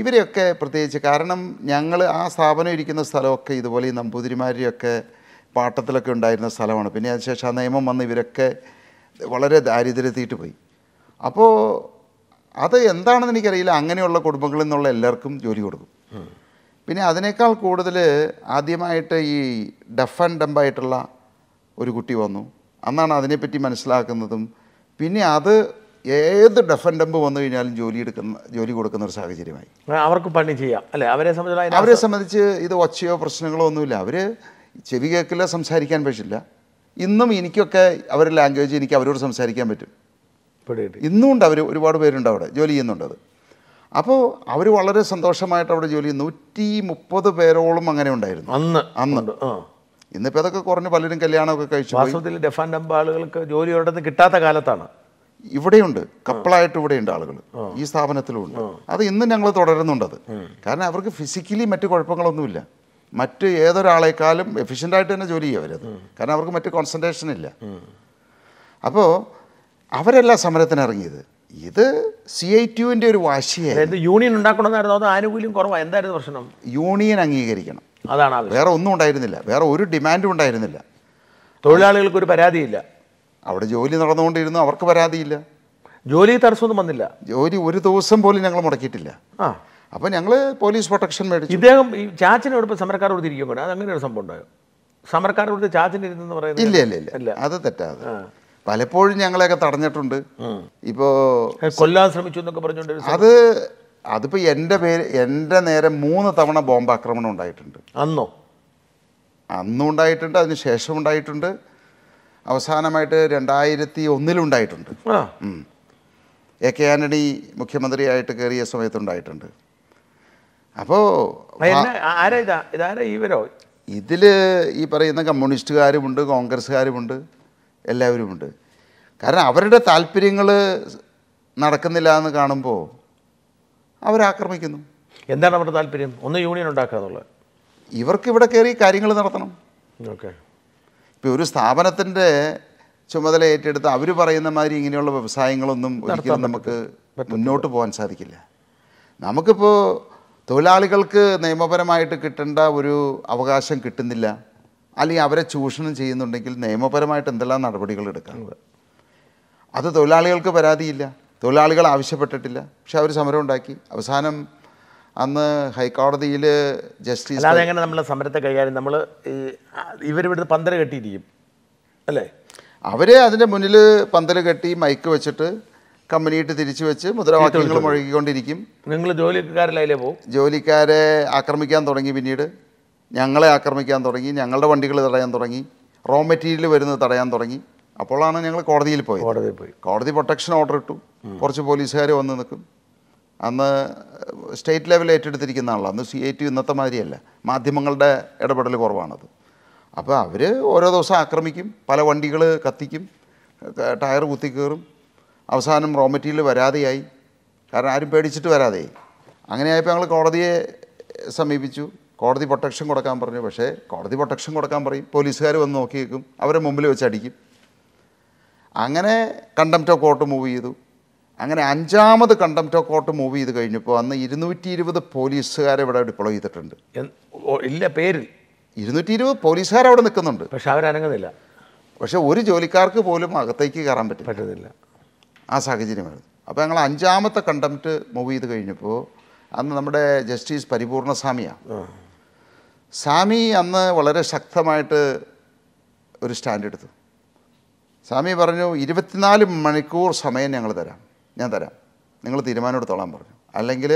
ഇവരെയൊക്കെ പ്രത്യേകിച്ച് കാരണം ഞങ്ങൾ ആ സ്ഥാപനം ഇരിക്കുന്ന സ്ഥലമൊക്കെ ഇതുപോലെ ഈ നമ്പൂതിരിമാരെയൊക്കെ പാട്ടത്തിലൊക്കെ ഉണ്ടായിരുന്ന സ്ഥലമാണ് പിന്നെ അതിനുശേഷം ആ നിയമം വന്ന് ഇവരൊക്കെ വളരെ ദാരിദ്ര്യത്തിയിട്ട് പോയി അപ്പോൾ അത് എന്താണെന്ന് എനിക്കറിയില്ല അങ്ങനെയുള്ള കുടുംബങ്ങളിൽ നിന്നുള്ള എല്ലാവർക്കും ജോലി കൊടുക്കും പിന്നെ അതിനേക്കാൾ കൂടുതൽ ആദ്യമായിട്ട് ഈ ഡഫ് ആൻഡ് ഡംബായിട്ടുള്ള ഒരു കുട്ടി വന്നു അന്നാണ് അതിനെപ്പറ്റി മനസ്സിലാക്കുന്നതും പിന്നെ അത് ഏത് ഡെഫൻഡമ്പ് വന്നു കഴിഞ്ഞാലും ജോലി എടുക്കുന്ന ജോലി കൊടുക്കുന്ന ഒരു സാഹചര്യമായി അവർക്ക് പണി ചെയ്യാം അല്ലേ അവരെ സംബന്ധിച്ച് അവരെ സംബന്ധിച്ച് ഇത് ഒച്ചയോ പ്രശ്നങ്ങളോ ഒന്നുമില്ല അവർ ചെവി കേൾക്കില്ല സംസാരിക്കാൻ പറ്റില്ല ഇന്നും എനിക്കൊക്കെ അവരുടെ ലാംഗ്വേജ് എനിക്ക് അവരോട് സംസാരിക്കാൻ പറ്റും ഇന്നും ഉണ്ട് അവർ ഒരുപാട് പേരുണ്ട് അവിടെ ജോലി ചെയ്യുന്നുണ്ട് അത് അപ്പോൾ അവർ വളരെ സന്തോഷമായിട്ട് അവിടെ ജോലി നൂറ്റി മുപ്പത് പേരോളം അങ്ങനെ ഉണ്ടായിരുന്നു അന്ന് അന്ന് ഇന്നിപ്പോൾ അതൊക്കെ കുറഞ്ഞ് പലരും കല്യാണമൊക്കെ കഴിച്ചു ഡെഫാൻ ഡംബ ആളുകൾക്ക് ജോലി ഉണ്ടെന്ന് കിട്ടാത്ത കാലത്താണ് ഇവിടെയുണ്ട് കപ്പിളായിട്ട് ഇവിടെയുണ്ട് ആളുകൾ ഈ സ്ഥാപനത്തിലുണ്ട് അത് ഇന്നും ഞങ്ങൾ തുടരുന്നുണ്ടത് കാരണം അവർക്ക് ഫിസിക്കലി മറ്റു കുഴപ്പങ്ങളൊന്നുമില്ല മറ്റ് എഫിഷ്യൻ്റ് ആയിട്ട് തന്നെ ജോലി ചെയ്യും അവരത് കാരണം അവർക്ക് മറ്റ് കോൺസെൻട്രേഷൻ ഇല്ല അപ്പോൾ അവരല്ല സമരത്തിന് ഇറങ്ങിയത് ഇത് സി ഐ ടിയുവിൻ്റെ ഒരു വാശിയായിരുന്നു യൂണിയൻ ഉണ്ടാക്കണമെന്നായിരുന്നു അത് ആനുകൂല്യം കുറവാണ് എന്തായിരുന്നു പ്രശ്നം യൂണിയൻ അംഗീകരിക്കണം അതാണ് വേറെ ഒന്നും ഉണ്ടായിരുന്നില്ല വേറെ ഒരു ഡിമാൻഡും ഉണ്ടായിരുന്നില്ല തൊഴിലാളികൾക്ക് ഒരു പരാതിയില്ല അവിടെ ജോലി നടന്നുകൊണ്ടിരുന്നു അവർക്ക് പരാതിയില്ല ജോലി തടസ്സമൊന്നും വന്നില്ല ജോലി ഒരു ദിവസം പോലും ഞങ്ങൾ മുടക്കിയിട്ടില്ല ആ അപ്പോൾ ഞങ്ങൾ പോലീസ് പ്രൊട്ടക്ഷൻ മേടിച്ചു ഇദ്ദേഹം ഈ അവിടെ ഇപ്പോൾ സമരക്കാർ കൊടുത്തിരിക്കും കൂടെ സംഭവം ഉണ്ടായോ സമരക്കാർ കൊടുത്ത് ചാച്ചൻ ഇരുന്നെന്ന് പറയുന്നത് ഇല്ല ഇല്ല ഇല്ല അത് തെറ്റാതെ പലപ്പോഴും ഞങ്ങളെയൊക്കെ തടഞ്ഞിട്ടുണ്ട് ഇപ്പോൾ കൊല്ലാൻ ശ്രമിച്ചു എന്നൊക്കെ പറഞ്ഞുകൊണ്ട് അത് അതിപ്പോൾ എൻ്റെ പേര് എൻ്റെ നേരെ മൂന്ന് തവണ ബോംബാക്രമണം ഉണ്ടായിട്ടുണ്ട് അന്നോ അന്നും ഉണ്ടായിട്ടുണ്ട് അതിന് ശേഷം ഉണ്ടായിട്ടുണ്ട് അവസാനമായിട്ട് രണ്ടായിരത്തി ഒന്നിലുണ്ടായിട്ടുണ്ട് എ കെ ആന്റണി മുഖ്യമന്ത്രിയായിട്ട് കയറിയ സമയത്തുണ്ടായിട്ടുണ്ട് അപ്പോൾ ഇവരോ ഇതില് ഈ പറയുന്ന കമ്മ്യൂണിസ്റ്റുകാരുമുണ്ട് കോൺഗ്രസ്സുകാരുമുണ്ട് എല്ലാവരുമുണ്ട് കാരണം അവരുടെ താല്പര്യങ്ങൾ നടക്കുന്നില്ല എന്ന് കാണുമ്പോൾ അവരാക്രമിക്കുന്നു എന്താണ് അവരുടെ താല്പര്യം ഒന്ന് യൂണിയൻ ഉണ്ടാക്കുക എന്നുള്ളത് ഇവർക്ക് ഇവിടെ കയറി കാര്യങ്ങൾ നടത്തണം ഓക്കെ ഇപ്പോൾ ഒരു സ്ഥാപനത്തിൻ്റെ ചുമതല ഏറ്റെടുത്ത് അവർ പറയുന്ന മാതിരി ഇങ്ങനെയുള്ള വ്യവസായങ്ങളൊന്നും ഒരിക്കലും നമുക്ക് മുന്നോട്ട് പോകാൻ സാധിക്കില്ല നമുക്കിപ്പോൾ തൊഴിലാളികൾക്ക് നിയമപരമായിട്ട് കിട്ടേണ്ട ഒരു അവകാശം കിട്ടുന്നില്ല അല്ലെങ്കിൽ അവരെ ചൂഷണം ചെയ്യുന്നുണ്ടെങ്കിൽ നിയമപരമായിട്ട് എന്തെല്ലാം നടപടികൾ എടുക്കാം അത് തൊഴിലാളികൾക്ക് പരാതിയില്ല തൊഴിലാളികൾ ആവശ്യപ്പെട്ടിട്ടില്ല പക്ഷെ അവർ സമരം ഉണ്ടാക്കി അവസാനം അന്ന് ഹൈക്കോടതിയിൽ ജസ്റ്റിസ് അതെങ്ങനെ എങ്ങനെ നമ്മളെ സമരത്തെ കൈകാര്യം നമ്മൾ ഇവരിവിടുന്ന് പന്തല് കെട്ടിയിരിക്കും അല്ലേ അവർ അതിൻ്റെ മുന്നിൽ പന്തല് കെട്ടി മൈക്ക് വെച്ചിട്ട് കമ്പനിയിട്ട് തിരിച്ചു വെച്ച് മുദ്രാവാക്യങ്ങൾ മുഴകിക്കൊണ്ടിരിക്കും നിങ്ങൾ ജോലിക്കാരിലേ പോകും ജോലിക്കാരെ ആക്രമിക്കാൻ തുടങ്ങി പിന്നീട് ഞങ്ങളെ ആക്രമിക്കാൻ തുടങ്ങി ഞങ്ങളുടെ വണ്ടികൾ തടയാൻ തുടങ്ങി റോ മെറ്റീരിയൽ വരുന്നത് തടയാൻ തുടങ്ങി അപ്പോഴാണ് ഞങ്ങൾ കോടതിയിൽ പോയത് കോടതിയിൽ പോയി കോടതി പ്രൊട്ടക്ഷൻ ഓർഡർ ഇട്ടു കുറച്ച് പോലീസുകാർ വന്ന് നിൽക്കും അന്ന് സ്റ്റേറ്റ് ലെവൽ ഏറ്റെടുത്തിരിക്കുന്ന ആളാണ് അന്ന് സി ഐ ടി ഇന്നത്തെ മാതിരിയല്ല മാധ്യമങ്ങളുടെ ഇടപെടൽ കുറവാണത് അപ്പോൾ അവർ ഓരോ ദിവസം ആക്രമിക്കും പല വണ്ടികൾ കത്തിക്കും ടയർ കുത്തിക്കേറും അവസാനം റോ മെറ്റീരിയൽ വരാതെയായി കാരണം ആരും പേടിച്ചിട്ട് വരാതെയായി അങ്ങനെയായപ്പോൾ ഞങ്ങൾ കോടതിയെ സമീപിച്ചു കോടതി പ്രൊട്ടക്ഷൻ കൊടുക്കാൻ പറഞ്ഞു പക്ഷേ കോടതി പ്രൊട്ടക്ഷൻ കൊടുക്കാൻ പറയും പോലീസുകാർ വന്ന് നോക്കിയേക്കും അവരെ മുമ്പിൽ വെച്ച് അടിക്കും അങ്ങനെ കണ്ടംപ്റ്റ് ഓഫ് കോർട്ട് മൂവ് ചെയ്തു അങ്ങനെ അഞ്ചാമത് കണ്ടംപ്റ്റ് കോർട്ട് മൂവ് ചെയ്ത് കഴിഞ്ഞപ്പോൾ അന്ന് ഇരുന്നൂറ്റി ഇരുപത് പോലീസുകാരെ ഇവിടെ ഡിപ്ലോയ് ചെയ്തിട്ടുണ്ട് ഇല്ല പേരിൽ ഇരുന്നൂറ്റി ഇരുപത് പോലീസുകാർ അവിടെ നിൽക്കുന്നുണ്ട് പക്ഷെ അവരനങ്ങുന്നില്ല പക്ഷെ ഒരു ജോലിക്കാർക്ക് പോലും അകത്തേക്ക് കയറാൻ പറ്റും പറ്റുന്നില്ല ആ സാഹചര്യമായിരുന്നു അപ്പോൾ ഞങ്ങൾ അഞ്ചാമത്തെ കണ്ടംപ്റ്റ് മൂവ് ചെയ്ത് കഴിഞ്ഞപ്പോൾ അന്ന് നമ്മുടെ ജസ്റ്റിസ് പരിപൂർണ സ്വാമി അന്ന് വളരെ ശക്തമായിട്ട് ഒരു സ്റ്റാൻഡ് എടുത്തു സ്വാമി പറഞ്ഞു ഇരുപത്തിനാല് മണിക്കൂർ സമയം ഞങ്ങൾ തരാം ഞാൻ തരാം നിങ്ങൾ തീരുമാനം എടുത്തോളാൻ പറഞ്ഞു അല്ലെങ്കിൽ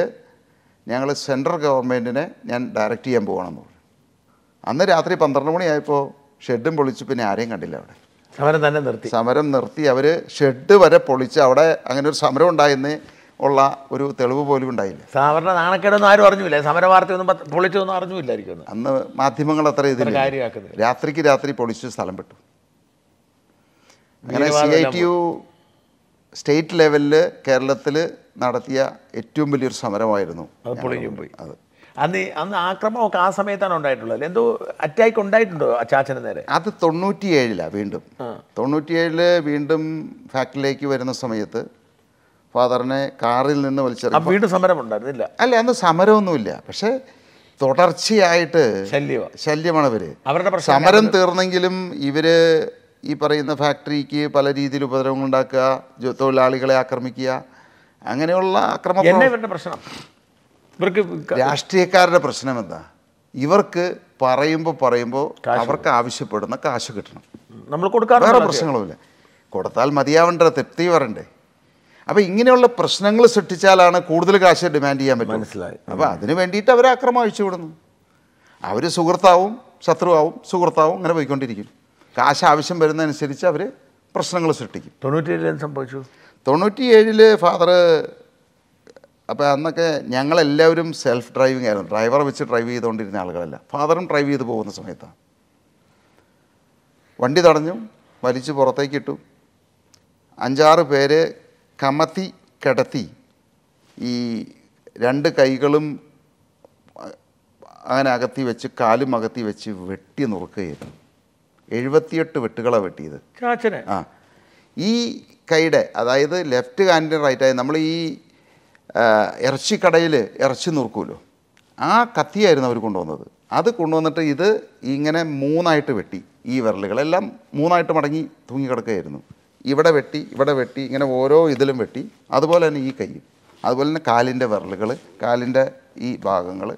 ഞങ്ങൾ സെൻട്രൽ ഗവൺമെൻറ്റിനെ ഞാൻ ഡയറക്റ്റ് ചെയ്യാൻ പോകണമെന്ന് പറഞ്ഞു അന്ന് രാത്രി പന്ത്രണ്ട് മണിയായപ്പോൾ ഷെഡും പൊളിച്ച് പിന്നെ ആരെയും കണ്ടില്ല അവിടെ സമരം തന്നെ നിർത്തി സമരം നിർത്തി അവർ ഷെഡ് വരെ പൊളിച്ച് അവിടെ അങ്ങനെ ഒരു സമരം ഉണ്ടായെന്ന് ഉള്ള ഒരു തെളിവ് പോലും ഉണ്ടായില്ല സാധാരണ നാണക്കേടൊന്നും ആരും അറിഞ്ഞില്ല സമര ഒന്നും പൊളിച്ചൊന്നും അറിഞ്ഞില്ലായിരിക്കും അന്ന് മാധ്യമങ്ങൾ അത്ര ഇതിൽ രാത്രിക്ക് രാത്രി പൊളിച്ച് സ്ഥലം വിട്ടു അങ്ങനെ C I T U state ലെവലിൽ കേരളത്തിൽ നടത്തിയ ഏറ്റവും വലിയൊരു സമരമായിരുന്നു അത് പൊളിഞ്ഞു പോയി അത് അന്ന് അന്ന് ആക്രമണമൊക്കെ ആ സമയത്താണ് ഉണ്ടായിട്ടുള്ളത് എന്തോ അറ്റാക്ക് ഉണ്ടായിട്ടുണ്ടോ അച്ചാച്ചന് നേരെ അത് തൊണ്ണൂറ്റിയേഴിലാണ് വീണ്ടും തൊണ്ണൂറ്റിയേഴില് വീണ്ടും ഫാക്ടറിയിലേക്ക് വരുന്ന സമയത്ത് ഫാദറിനെ കാറിൽ നിന്ന് വലിച്ചെറിയും വീണ്ടും സമരം ഉണ്ടായിരുന്നില്ല അല്ല അന്ന് സമരമൊന്നുമില്ല പക്ഷേ തുടർച്ചയായിട്ട് ശല്യമാണ് ശല്യമാണ് അവരുടെ സമരം തീർന്നെങ്കിലും ഇവര് ഈ പറയുന്ന ഫാക്ടറിക്ക് പല രീതിയിൽ ഉപദ്രവങ്ങൾ ഉണ്ടാക്കുക തൊഴിലാളികളെ ആക്രമിക്കുക അങ്ങനെയുള്ള ആക്രമണം പ്രശ്നം ഇവർക്ക് രാഷ്ട്രീയക്കാരുടെ പ്രശ്നം എന്താ ഇവർക്ക് പറയുമ്പോൾ പറയുമ്പോൾ അവർക്ക് ആവശ്യപ്പെടുന്ന കാശ് കിട്ടണം നമ്മൾ കൊടുക്കാറ് വേറെ പ്രശ്നങ്ങളുമില്ല കൊടുത്താൽ മതിയാവേണ്ട തൃപ്തി വരണ്ടേ അപ്പോൾ ഇങ്ങനെയുള്ള പ്രശ്നങ്ങൾ സൃഷ്ടിച്ചാലാണ് കൂടുതൽ കാശ് ഡിമാൻഡ് ചെയ്യാൻ പറ്റുന്നത് മനസ്സിലായി അപ്പോൾ അതിന് വേണ്ടിയിട്ട് അവർ ആക്രമം അഴിച്ചു വിടുന്നു അവർ സുഹൃത്താവും ശത്രുവാവും സുഹൃത്താവും അങ്ങനെ പോയിക്കൊണ്ടിരിക്കും കാശ് ആവശ്യം വരുന്നതനുസരിച്ച് അവർ പ്രശ്നങ്ങൾ സൃഷ്ടിക്കും തൊണ്ണൂറ്റിയേഴിൽ എന്ത് സംഭവിച്ചു തൊണ്ണൂറ്റിയേഴിൽ ഫാദർ അപ്പോൾ അന്നൊക്കെ ഞങ്ങളെല്ലാവരും സെൽഫ് ഡ്രൈവിംഗ് ആയിരുന്നു ഡ്രൈവർ വെച്ച് ഡ്രൈവ് ചെയ്തുകൊണ്ടിരുന്ന ആളുകളല്ല ഫാദറും ഡ്രൈവ് ചെയ്ത് പോകുന്ന സമയത്താണ് വണ്ടി തടഞ്ഞു വലിച്ചു പുറത്തേക്ക് ഇട്ടു അഞ്ചാറ് പേരെ കമത്തി കിടത്തി ഈ രണ്ട് കൈകളും അങ്ങനെ അകത്തി വെച്ച് കാലും അകത്തി വെച്ച് വെട്ടി നുറുക്കുകയായിരുന്നു എഴുപത്തിയെട്ട് വെട്ടുകളാണ് വെട്ടിയത് ചാച്ചനെ ആ ഈ കൈയുടെ അതായത് ലെഫ്റ്റ് ഹാൻഡിൻ്റെ റൈറ്റ് ആയി നമ്മൾ ഈ ഇറച്ചിക്കടയിൽ ഇറച്ചി നുറുക്കുമല്ലോ ആ കത്തിയായിരുന്നു അവർ കൊണ്ടുവന്നത് അത് കൊണ്ടുവന്നിട്ട് ഇത് ഇങ്ങനെ മൂന്നായിട്ട് വെട്ടി ഈ വിരലുകളെല്ലാം മൂന്നായിട്ട് മടങ്ങി തൂങ്ങിക്കിടക്കുകയായിരുന്നു ഇവിടെ വെട്ടി ഇവിടെ വെട്ടി ഇങ്ങനെ ഓരോ ഇതിലും വെട്ടി അതുപോലെ തന്നെ ഈ കൈയും അതുപോലെ തന്നെ കാലിൻ്റെ വിരലുകൾ കാലിൻ്റെ ഈ ഭാഗങ്ങൾ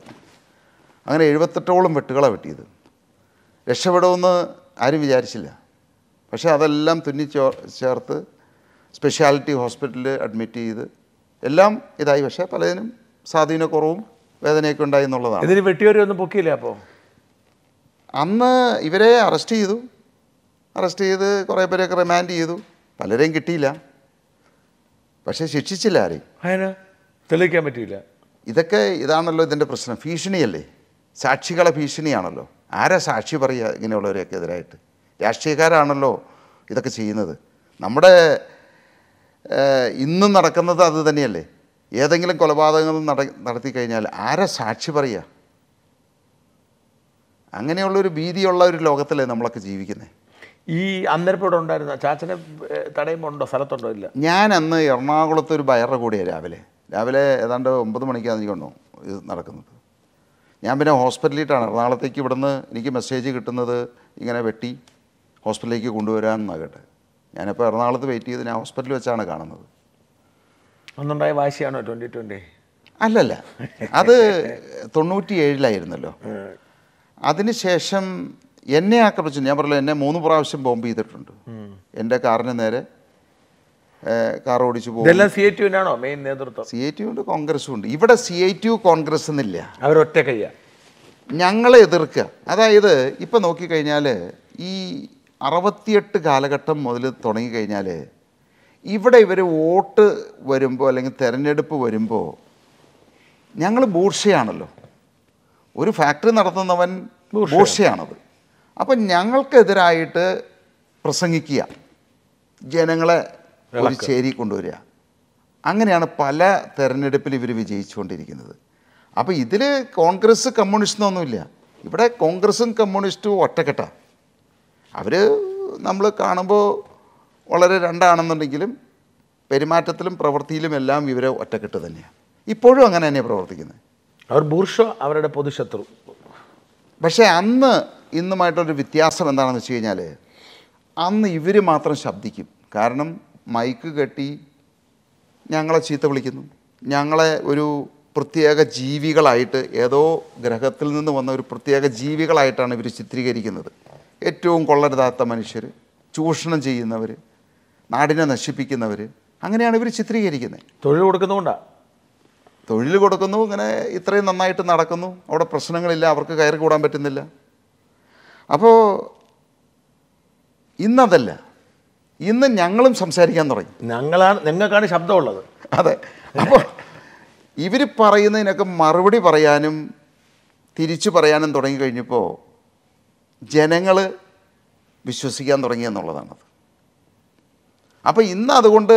അങ്ങനെ എഴുപത്തെട്ടോളം വെട്ടുകളാണ് വെട്ടിയത് രക്ഷപ്പെടുമെന്ന് ആരും വിചാരിച്ചില്ല പക്ഷേ അതെല്ലാം തുന്നി ചേർത്ത് സ്പെഷ്യാലിറ്റി ഹോസ്പിറ്റലിൽ അഡ്മിറ്റ് ചെയ്ത് എല്ലാം ഇതായി പക്ഷേ പലതിനും സ്വാധീനക്കുറവും വേദനയൊക്കെ ഉണ്ടായി എന്നുള്ളതാണ് ഇതിന് വെട്ടിയവരൊന്നും പൊക്കിയില്ല അപ്പോൾ അന്ന് ഇവരെ അറസ്റ്റ് ചെയ്തു അറസ്റ്റ് ചെയ്ത് കുറേ പേരെയൊക്കെ റിമാൻഡ് ചെയ്തു പലരെയും കിട്ടിയില്ല പക്ഷേ ശിക്ഷിച്ചില്ല ആരെയും തെളിയിക്കാൻ പറ്റിയില്ല ഇതൊക്കെ ഇതാണല്ലോ ഇതിൻ്റെ പ്രശ്നം ഭീഷണിയല്ലേ സാക്ഷികളെ ഭീഷണിയാണല്ലോ ആരാ സാക്ഷി പറയുക ഇങ്ങനെയുള്ളവരെയൊക്കെ എതിരായിട്ട് രാഷ്ട്രീയക്കാരാണല്ലോ ഇതൊക്കെ ചെയ്യുന്നത് നമ്മുടെ ഇന്നും നടക്കുന്നത് അത് തന്നെയല്ലേ ഏതെങ്കിലും കൊലപാതകങ്ങൾ നട നടത്തി കഴിഞ്ഞാൽ ആരാ സാക്ഷി പറയുക അങ്ങനെയുള്ളൊരു ഭീതിയുള്ള ഒരു ലോകത്തല്ലേ നമ്മളൊക്കെ ജീവിക്കുന്നത് ഈ അന്നേരം ഇവിടെ ഉണ്ടായിരുന്ന ചാച്ചനെ ഉണ്ടോ സ്ഥലത്തുണ്ടോ ഇല്ല ഞാൻ അന്ന് എറണാകുളത്ത് ഒരു ബയറിൻ്റെ കൂടിയാണ് രാവിലെ രാവിലെ ഏതാണ്ട് ഒമ്പത് മണിക്കാണ് എനിക്കുണ്ടോ ഇത് നടക്കുന്നത് ഞാൻ പിന്നെ ഹോസ്പിറ്റലിലിട്ടാണ് എറണാകുളത്തേക്ക് ഇവിടുന്ന് എനിക്ക് മെസ്സേജ് കിട്ടുന്നത് ഇങ്ങനെ വെട്ടി ഹോസ്പിറ്റലിലേക്ക് കൊണ്ടുവരാമെന്നാകട്ടെ ഞാനിപ്പോൾ എറണാകുളത്ത് വെയിറ്റ് ചെയ്ത് ഞാൻ ഹോസ്പിറ്റലിൽ വെച്ചാണ് കാണുന്നത് അന്നുണ്ടായ വാശിയാണോ ട്വൻറ്റി ട്വൻറ്റി അല്ലല്ല അത് തൊണ്ണൂറ്റി ഏഴിലായിരുന്നല്ലോ അതിനുശേഷം എന്നെ ആക്രമിച്ചു ഞാൻ പറഞ്ഞു എന്നെ മൂന്ന് പ്രാവശ്യം ബോംബ് ചെയ്തിട്ടുണ്ട് എൻ്റെ കാറിന് നേരെ കാർ ഓടിച്ചു പോകും സി ഐ ടി ഉണ്ട് കോൺഗ്രസും ഉണ്ട് ഇവിടെ സി ഐ ടി കോൺഗ്രസ് എന്നില്ല അവരൊറ്റ കയ്യ ഞങ്ങളെ എതിർക്കുക അതായത് ഇപ്പം നോക്കിക്കഴിഞ്ഞാൽ ഈ അറുപത്തിയെട്ട് കാലഘട്ടം മുതൽ തുടങ്ങിക്കഴിഞ്ഞാൽ ഇവിടെ ഇവർ വോട്ട് വരുമ്പോൾ അല്ലെങ്കിൽ തിരഞ്ഞെടുപ്പ് വരുമ്പോൾ ഞങ്ങൾ ബൂർഷയാണല്ലോ ഒരു ഫാക്ടറി നടത്തുന്നവൻ ബൂർഷയാണത് അപ്പം ഞങ്ങൾക്കെതിരായിട്ട് പ്രസംഗിക്കുക ജനങ്ങളെ ഒരു ചേരി കൊണ്ടുവരിക അങ്ങനെയാണ് പല തെരഞ്ഞെടുപ്പിൽ ഇവർ വിജയിച്ചുകൊണ്ടിരിക്കുന്നത് അപ്പോൾ ഇതിൽ കോൺഗ്രസ് കമ്മ്യൂണിസ്റ്റ് കമ്മ്യൂണിസ്റ്റൊന്നുമില്ല ഇവിടെ കോൺഗ്രസും കമ്മ്യൂണിസ്റ്റും ഒറ്റക്കെട്ടാണ് അവർ നമ്മൾ കാണുമ്പോൾ വളരെ രണ്ടാണെന്നുണ്ടെങ്കിലും പെരുമാറ്റത്തിലും പ്രവൃത്തിയിലും എല്ലാം ഇവരെ ഒറ്റക്കെട്ട് തന്നെയാണ് ഇപ്പോഴും അങ്ങനെ തന്നെയാണ് പ്രവർത്തിക്കുന്നത് അവർ ബൂർഷ അവരുടെ പൊതുശത്രു പക്ഷേ അന്ന് ഇന്നുമായിട്ടൊരു വ്യത്യാസം എന്താണെന്ന് വെച്ച് കഴിഞ്ഞാൽ അന്ന് ഇവർ മാത്രം ശബ്ദിക്കും കാരണം മൈക്ക് കെട്ടി ഞങ്ങളെ ചീത്ത വിളിക്കുന്നു ഞങ്ങളെ ഒരു പ്രത്യേക ജീവികളായിട്ട് ഏതോ ഗ്രഹത്തിൽ നിന്ന് വന്ന ഒരു പ്രത്യേക ജീവികളായിട്ടാണ് ഇവർ ചിത്രീകരിക്കുന്നത് ഏറ്റവും കൊള്ളരുതാത്ത മനുഷ്യർ ചൂഷണം ചെയ്യുന്നവർ നാടിനെ നശിപ്പിക്കുന്നവർ അങ്ങനെയാണ് ഇവർ ചിത്രീകരിക്കുന്നത് തൊഴിൽ കൊടുക്കുന്നതുകൊണ്ടാണ് തൊഴിൽ കൊടുക്കുന്നു ഇങ്ങനെ ഇത്രയും നന്നായിട്ട് നടക്കുന്നു അവിടെ പ്രശ്നങ്ങളില്ല അവർക്ക് കയറി കൂടാൻ പറ്റുന്നില്ല അപ്പോൾ ഇന്നതല്ല ഇന്ന് ഞങ്ങളും സംസാരിക്കാൻ തുടങ്ങി ഞങ്ങളാണ് നിങ്ങൾക്കാണ് ശബ്ദമുള്ളത് അതെ അപ്പോൾ ഇവർ പറയുന്നതിനൊക്കെ മറുപടി പറയാനും തിരിച്ചു പറയാനും തുടങ്ങിക്കഴിഞ്ഞപ്പോൾ ജനങ്ങൾ വിശ്വസിക്കാൻ തുടങ്ങി എന്നുള്ളതാണത് അപ്പോൾ ഇന്ന് അതുകൊണ്ട്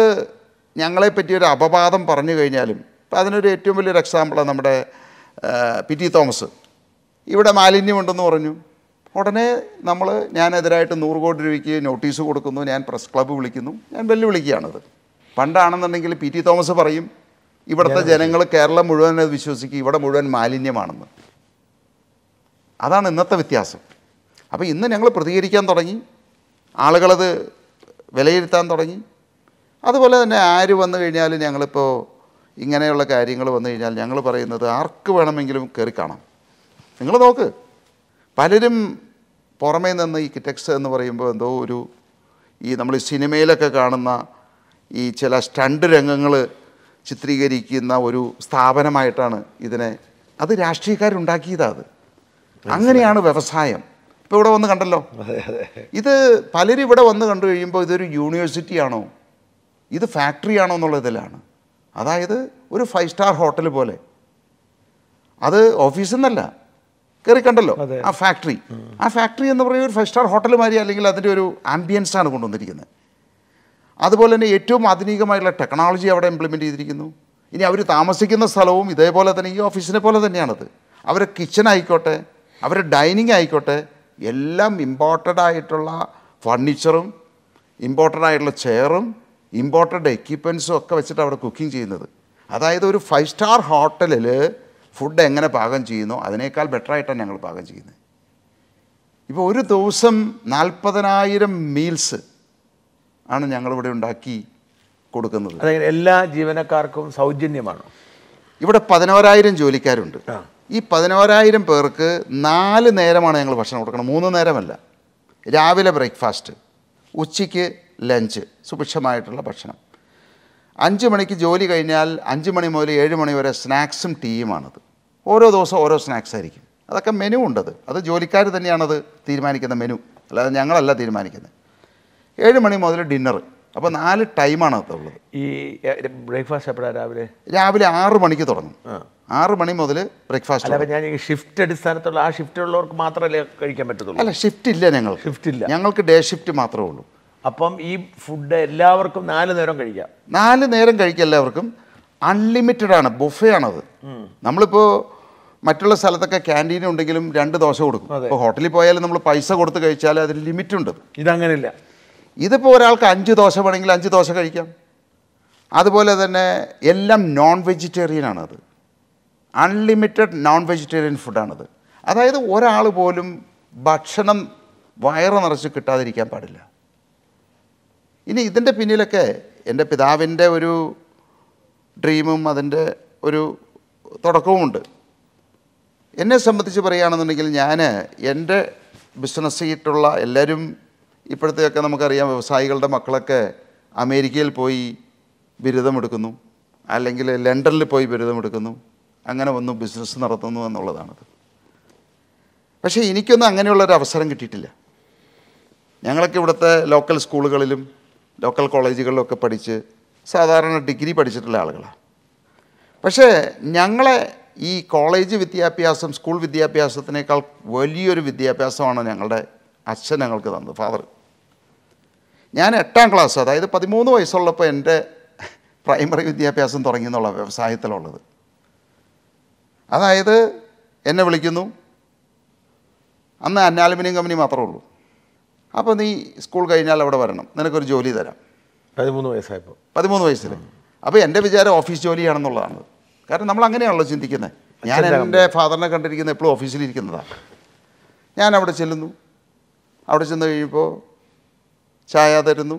ഞങ്ങളെപ്പറ്റി ഒരു അപവാദം പറഞ്ഞു കഴിഞ്ഞാലും ഇപ്പം അതിനൊരു ഏറ്റവും വലിയൊരു എക്സാമ്പിളാണ് നമ്മുടെ പി ടി തോമസ് ഇവിടെ മാലിന്യമുണ്ടെന്ന് പറഞ്ഞു ഉടനെ നമ്മൾ ഞാനെതിരായിട്ട് നൂറ് കോടി രൂപയ്ക്ക് നോട്ടീസ് കൊടുക്കുന്നു ഞാൻ പ്രസ് ക്ലബ്ബ് വിളിക്കുന്നു ഞാൻ വെല്ലുവിളിക്കുകയാണത് പണ്ടാണെന്നുണ്ടെങ്കിൽ പി ടി തോമസ് പറയും ഇവിടുത്തെ ജനങ്ങൾ കേരളം മുഴുവൻ അത് വിശ്വസിക്കും ഇവിടെ മുഴുവൻ മാലിന്യമാണെന്ന് അതാണ് ഇന്നത്തെ വ്യത്യാസം അപ്പോൾ ഇന്ന് ഞങ്ങൾ പ്രതികരിക്കാൻ തുടങ്ങി ആളുകളത് വിലയിരുത്താൻ തുടങ്ങി അതുപോലെ തന്നെ ആര് വന്നു കഴിഞ്ഞാൽ ഞങ്ങളിപ്പോൾ ഇങ്ങനെയുള്ള കാര്യങ്ങൾ വന്നു കഴിഞ്ഞാൽ ഞങ്ങൾ പറയുന്നത് ആർക്ക് വേണമെങ്കിലും കയറി കാണാം നിങ്ങൾ നോക്ക് പലരും പുറമേ നിന്ന് ഈ കിറ്റക്സ് എന്ന് പറയുമ്പോൾ എന്തോ ഒരു ഈ നമ്മൾ സിനിമയിലൊക്കെ കാണുന്ന ഈ ചില സ്റ്റണ്ട് രംഗങ്ങൾ ചിത്രീകരിക്കുന്ന ഒരു സ്ഥാപനമായിട്ടാണ് ഇതിനെ അത് അത് അങ്ങനെയാണ് വ്യവസായം ഇപ്പോൾ ഇവിടെ വന്ന് കണ്ടല്ലോ ഇത് പലരും ഇവിടെ വന്ന് കണ്ടു കഴിയുമ്പോൾ ഇതൊരു യൂണിവേഴ്സിറ്റി ആണോ ഇത് ഫാക്ടറി ആണോ എന്നുള്ള ഇതിലാണ് അതായത് ഒരു ഫൈവ് സ്റ്റാർ ഹോട്ടൽ പോലെ അത് ഓഫീസിൽ നിന്നല്ല കയറി കണ്ടല്ലോ ആ ഫാക്ടറി ആ ഫാക്ടറി എന്ന് പറയുന്ന ഒരു ഫൈവ് സ്റ്റാർ ഹോട്ടൽ മാതിരി അല്ലെങ്കിൽ അതിൻ്റെ ഒരു ആംബിയൻസാണ് കൊണ്ടുവന്നിരിക്കുന്നത് അതുപോലെ തന്നെ ഏറ്റവും ആധുനികമായിട്ടുള്ള ടെക്നോളജി അവിടെ ഇംപ്ലിമെൻ്റ് ചെയ്തിരിക്കുന്നു ഇനി അവർ താമസിക്കുന്ന സ്ഥലവും ഇതേപോലെ തന്നെ ഈ ഓഫീസിനെ പോലെ തന്നെയാണത് അവരെ കിച്ചൺ ആയിക്കോട്ടെ അവരുടെ ഡൈനിങ് ആയിക്കോട്ടെ എല്ലാം ഇമ്പോർട്ടഡ് ആയിട്ടുള്ള ഫർണിച്ചറും ഇമ്പോർട്ടഡ് ആയിട്ടുള്ള ചെയറും ഇമ്പോർട്ടഡ് എക്യുപ്മെൻസും ഒക്കെ വെച്ചിട്ട് അവിടെ കുക്കിംഗ് ചെയ്യുന്നത് അതായത് ഒരു ഫൈവ് സ്റ്റാർ ഹോട്ടലിൽ ഫുഡ് എങ്ങനെ പാകം ചെയ്യുന്നോ അതിനേക്കാൾ ബെറ്ററായിട്ടാണ് ഞങ്ങൾ പാകം ചെയ്യുന്നത് ഇപ്പോൾ ഒരു ദിവസം നാൽപ്പതിനായിരം മീൽസ് ആണ് ഞങ്ങളിവിടെ ഉണ്ടാക്കി കൊടുക്കുന്നത് അതായത് എല്ലാ ജീവനക്കാർക്കും സൗജന്യമാണ് ഇവിടെ പതിനോരായിരം ജോലിക്കാരുണ്ട് ഈ പതിനോരായിരം പേർക്ക് നാല് നേരമാണ് ഞങ്ങൾ ഭക്ഷണം കൊടുക്കണം മൂന്ന് നേരമല്ല രാവിലെ ബ്രേക്ക്ഫാസ്റ്റ് ഉച്ചയ്ക്ക് ലഞ്ച് സുഭിക്ഷമായിട്ടുള്ള ഭക്ഷണം അഞ്ച് മണിക്ക് ജോലി കഴിഞ്ഞാൽ അഞ്ച് മണി മുതൽ ഏഴ് മണി വരെ സ്നാക്സും ടീയുമാണത് ഓരോ ദിവസം ഓരോ സ്നാക്സ് ആയിരിക്കും അതൊക്കെ മെനു ഉണ്ടത് അത് ജോലിക്കാർ തന്നെയാണത് തീരുമാനിക്കുന്ന മെനു അല്ലാതെ ഞങ്ങളല്ല തീരുമാനിക്കുന്നത് ഏഴ് മണി മുതൽ ഡിന്നർ അപ്പോൾ നാല് ടൈമാണ് ഉള്ളത് ഈ ബ്രേക്ക്ഫാസ്റ്റ് എപ്പോഴാണ് രാവിലെ രാവിലെ ആറ് മണിക്ക് തുടങ്ങും ആറ് മണി മുതൽ ബ്രേക്ക്ഫാസ്റ്റ് അല്ല ഞാൻ ഷിഫ്റ്റ് അടിസ്ഥാനത്തുള്ള ആ ഷിഫ്റ്റ് ഉള്ളവർക്ക് മാത്രമല്ലേ കഴിക്കാൻ പറ്റത്തുള്ളൂ അല്ല ഷിഫ്റ്റ് ഇല്ല ഞങ്ങൾ ഷിഫ്റ്റ് ഇല്ല ഞങ്ങൾക്ക് ഡേ ഷിഫ്റ്റ് മാത്രമേ ഉള്ളൂ അപ്പം ഈ ഫുഡ് എല്ലാവർക്കും നാല് നേരം കഴിക്കാം നാല് നേരം കഴിക്കാം എല്ലാവർക്കും അൺലിമിറ്റഡ് ആണ് ബുഫേ ആണത് നമ്മളിപ്പോൾ മറ്റുള്ള സ്ഥലത്തൊക്കെ ക്യാൻറ്റീൻ ഉണ്ടെങ്കിലും രണ്ട് ദോശ കൊടുക്കും അപ്പോൾ ഹോട്ടലിൽ പോയാലും നമ്മൾ പൈസ കൊടുത്ത് കഴിച്ചാൽ അതിന് ലിമിറ്റ് ഉണ്ട് ഇതിപ്പോൾ ഒരാൾക്ക് അഞ്ച് ദോശ വേണമെങ്കിൽ അഞ്ച് ദോശ കഴിക്കാം അതുപോലെ തന്നെ എല്ലാം നോൺ വെജിറ്റേറിയൻ ആണത് അൺലിമിറ്റഡ് നോൺ വെജിറ്റേറിയൻ ഫുഡാണത് അതായത് ഒരാൾ പോലും ഭക്ഷണം വയറ് നിറച്ച് കിട്ടാതിരിക്കാൻ പാടില്ല ഇനി ഇതിൻ്റെ പിന്നിലൊക്കെ എൻ്റെ പിതാവിൻ്റെ ഒരു ഡ്രീമും അതിൻ്റെ ഒരു തുടക്കവുമുണ്ട് എന്നെ സംബന്ധിച്ച് പറയുകയാണെന്നുണ്ടെങ്കിൽ ഞാൻ എൻ്റെ ബിസിനസ് ചെയ്തിട്ടുള്ള എല്ലാവരും ഇപ്പോഴത്തെയൊക്കെ നമുക്കറിയാം വ്യവസായികളുടെ മക്കളൊക്കെ അമേരിക്കയിൽ പോയി ബിരുദമെടുക്കുന്നു അല്ലെങ്കിൽ ലണ്ടനിൽ പോയി ബിരുദമെടുക്കുന്നു അങ്ങനെ വന്നു ബിസിനസ് നടത്തുന്നു എന്നുള്ളതാണത് പക്ഷേ എനിക്കൊന്നും അങ്ങനെയുള്ളൊരു അവസരം കിട്ടിയിട്ടില്ല ഞങ്ങളൊക്കെ ഇവിടുത്തെ ലോക്കൽ സ്കൂളുകളിലും ലോക്കൽ കോളേജുകളിലൊക്കെ പഠിച്ച് സാധാരണ ഡിഗ്രി പഠിച്ചിട്ടുള്ള ആളുകളാണ് പക്ഷേ ഞങ്ങളെ ഈ കോളേജ് വിദ്യാഭ്യാസം സ്കൂൾ വിദ്യാഭ്യാസത്തിനേക്കാൾ വലിയൊരു വിദ്യാഭ്യാസമാണ് ഞങ്ങളുടെ അച്ഛൻ ഞങ്ങൾക്ക് തന്നത് ഫാദർ ഞാൻ എട്ടാം ക്ലാസ് അതായത് പതിമൂന്ന് വയസ്സുള്ളപ്പോൾ എൻ്റെ പ്രൈമറി വിദ്യാഭ്യാസം തുടങ്ങി എന്നുള്ള വ്യവസായത്തിലുള്ളത് അതായത് എന്നെ വിളിക്കുന്നു അന്ന് അന്നാലുമിനിയം കമ്പനി മാത്രമേ ഉള്ളൂ അപ്പോൾ നീ സ്കൂൾ കഴിഞ്ഞാൽ അവിടെ വരണം നിനക്കൊരു ജോലി തരാം പതിമൂന്ന് വയസ്സായപ്പോൾ പതിമൂന്ന് വയസ്സിൽ അപ്പോൾ എൻ്റെ വിചാരം ഓഫീസ് ജോലിയാണെന്നുള്ളതാണ് കാരണം നമ്മൾ അങ്ങനെയാണല്ലോ ചിന്തിക്കുന്നത് ഞാൻ എൻ്റെ ഫാദറിനെ കണ്ടിരിക്കുന്ന എപ്പോഴും ഓഫീസിലിരിക്കുന്നതാണ് ഞാൻ അവിടെ ചെല്ലുന്നു അവിടെ ചെന്ന് കഴിയുമ്പോൾ ചായ തരുന്നു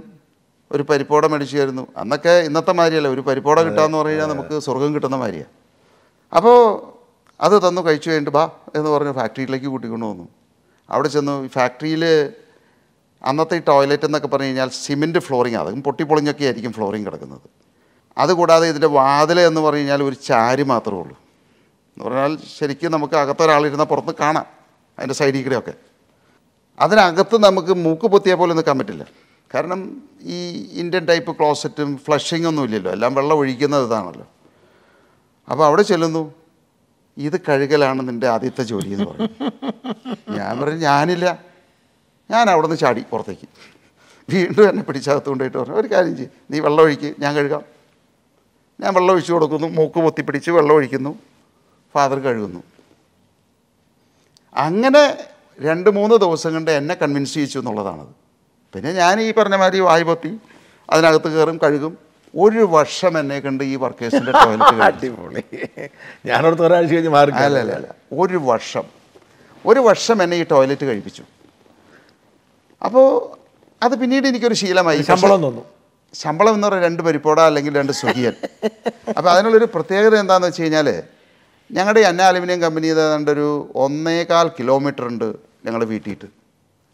ഒരു പരിപ്പോട മേടിച്ചു തരുന്നു അന്നൊക്കെ ഇന്നത്തെ മാതിരിയല്ല ഒരു പരിപ്പോട കിട്ടാന്ന് പറഞ്ഞു കഴിഞ്ഞാൽ നമുക്ക് സ്വർഗം കിട്ടുന്ന മാതിരിയാണ് അപ്പോൾ അത് തന്നു കഴിച്ചു കഴിഞ്ഞിട്ട് ബാ എന്ന് പറഞ്ഞ് ഫാക്ടറിയിലേക്ക് കൂട്ടിക്കൊണ്ടു വന്നു അവിടെ ചെന്നു ഫാക്ടറിയിൽ അന്നത്തെ ഈ ടോയ്ലറ്റ് എന്നൊക്കെ പറഞ്ഞു കഴിഞ്ഞാൽ സിമെൻറ്റ് ഫ്ലോറിങ് അതും പൊട്ടിപ്പൊളിഞ്ഞൊക്കെ ആയിരിക്കും ഫ്ലോറിങ് കിടക്കുന്നത് അതുകൂടാതെ ഇതിൻ്റെ വാതിൽ എന്ന് പറഞ്ഞു കഴിഞ്ഞാൽ ഒരു ചാരി മാത്രമേ ഉള്ളൂ എന്ന് പറഞ്ഞാൽ ശരിക്കും നമുക്ക് അകത്തൊരാളിരുന്ന പുറത്ത് കാണാം അതിൻ്റെ സൈഡിൽ കൂടെയൊക്കെ അതിനകത്ത് നമുക്ക് മൂക്ക് പൊത്തിയ പോലെ നിൽക്കാൻ പറ്റില്ല കാരണം ഈ ഇന്ത്യൻ ടൈപ്പ് ക്ലോസറ്റും ഫ്ലഷിംഗ് ഒന്നും ഇല്ലല്ലോ എല്ലാം വെള്ളം ഒഴിക്കുന്നത് ഇതാണല്ലോ അപ്പോൾ അവിടെ ചെല്ലുന്നു ഇത് കഴുകലാണ് നിൻ്റെ ആദ്യത്തെ ജോലി എന്ന് പറയും ഞാൻ പറഞ്ഞു ഞാനില്ല ഞാൻ അവിടെ നിന്ന് ചാടി പുറത്തേക്ക് വീണ്ടും എന്നെ പിടിച്ചകത്ത് കൊണ്ടുപോയിട്ട് പറഞ്ഞു ഒരു കാര്യം ചെയ്യും നീ വെള്ളം ഒഴിക്കുക ഞാൻ കഴുകാം ഞാൻ വെള്ളം ഒഴിച്ചു കൊടുക്കുന്നു മൂക്ക് പൊത്തിപ്പിടിച്ച് വെള്ളം ഒഴിക്കുന്നു ഫാദർ കഴുകുന്നു അങ്ങനെ രണ്ട് മൂന്ന് ദിവസം കൊണ്ട് എന്നെ കൺവിൻസ് ചെയ്യിച്ചു എന്നുള്ളതാണത് പിന്നെ ഞാൻ ഈ പറഞ്ഞ മാതിരി പൊത്തി അതിനകത്ത് കയറും കഴുകും ഒരു വർഷം എന്നെ കണ്ട് ഈ വർക്കേഴ്സിൻ്റെ ടോയ്ലറ്റ് (laughs) അടിപൊളി ഒരാഴ്ച കഴിഞ്ഞ് മാറി അല്ല അല്ല അല്ല ഒരു വർഷം ഒരു വർഷം എന്നെ ഈ ടോയ്ലറ്റ് കഴിപ്പിച്ചു അപ്പോൾ അത് പിന്നീട് എനിക്കൊരു ശീലമായി ശമ്പളം തോന്നുന്നു ശമ്പളം എന്ന് പറഞ്ഞാൽ രണ്ട് പരിപ്പോട അല്ലെങ്കിൽ രണ്ട് സുഖിയൻ അപ്പോൾ അതിനുള്ളൊരു പ്രത്യേകത എന്താണെന്ന് വെച്ച് കഴിഞ്ഞാൽ ഞങ്ങളുടെ അന്ന അലുമിനിയം കമ്പനി ഏതാണ്ട് ഒരു ഒന്നേകാൽ കിലോമീറ്റർ ഉണ്ട് ഞങ്ങൾ വീട്ടിയിട്ട്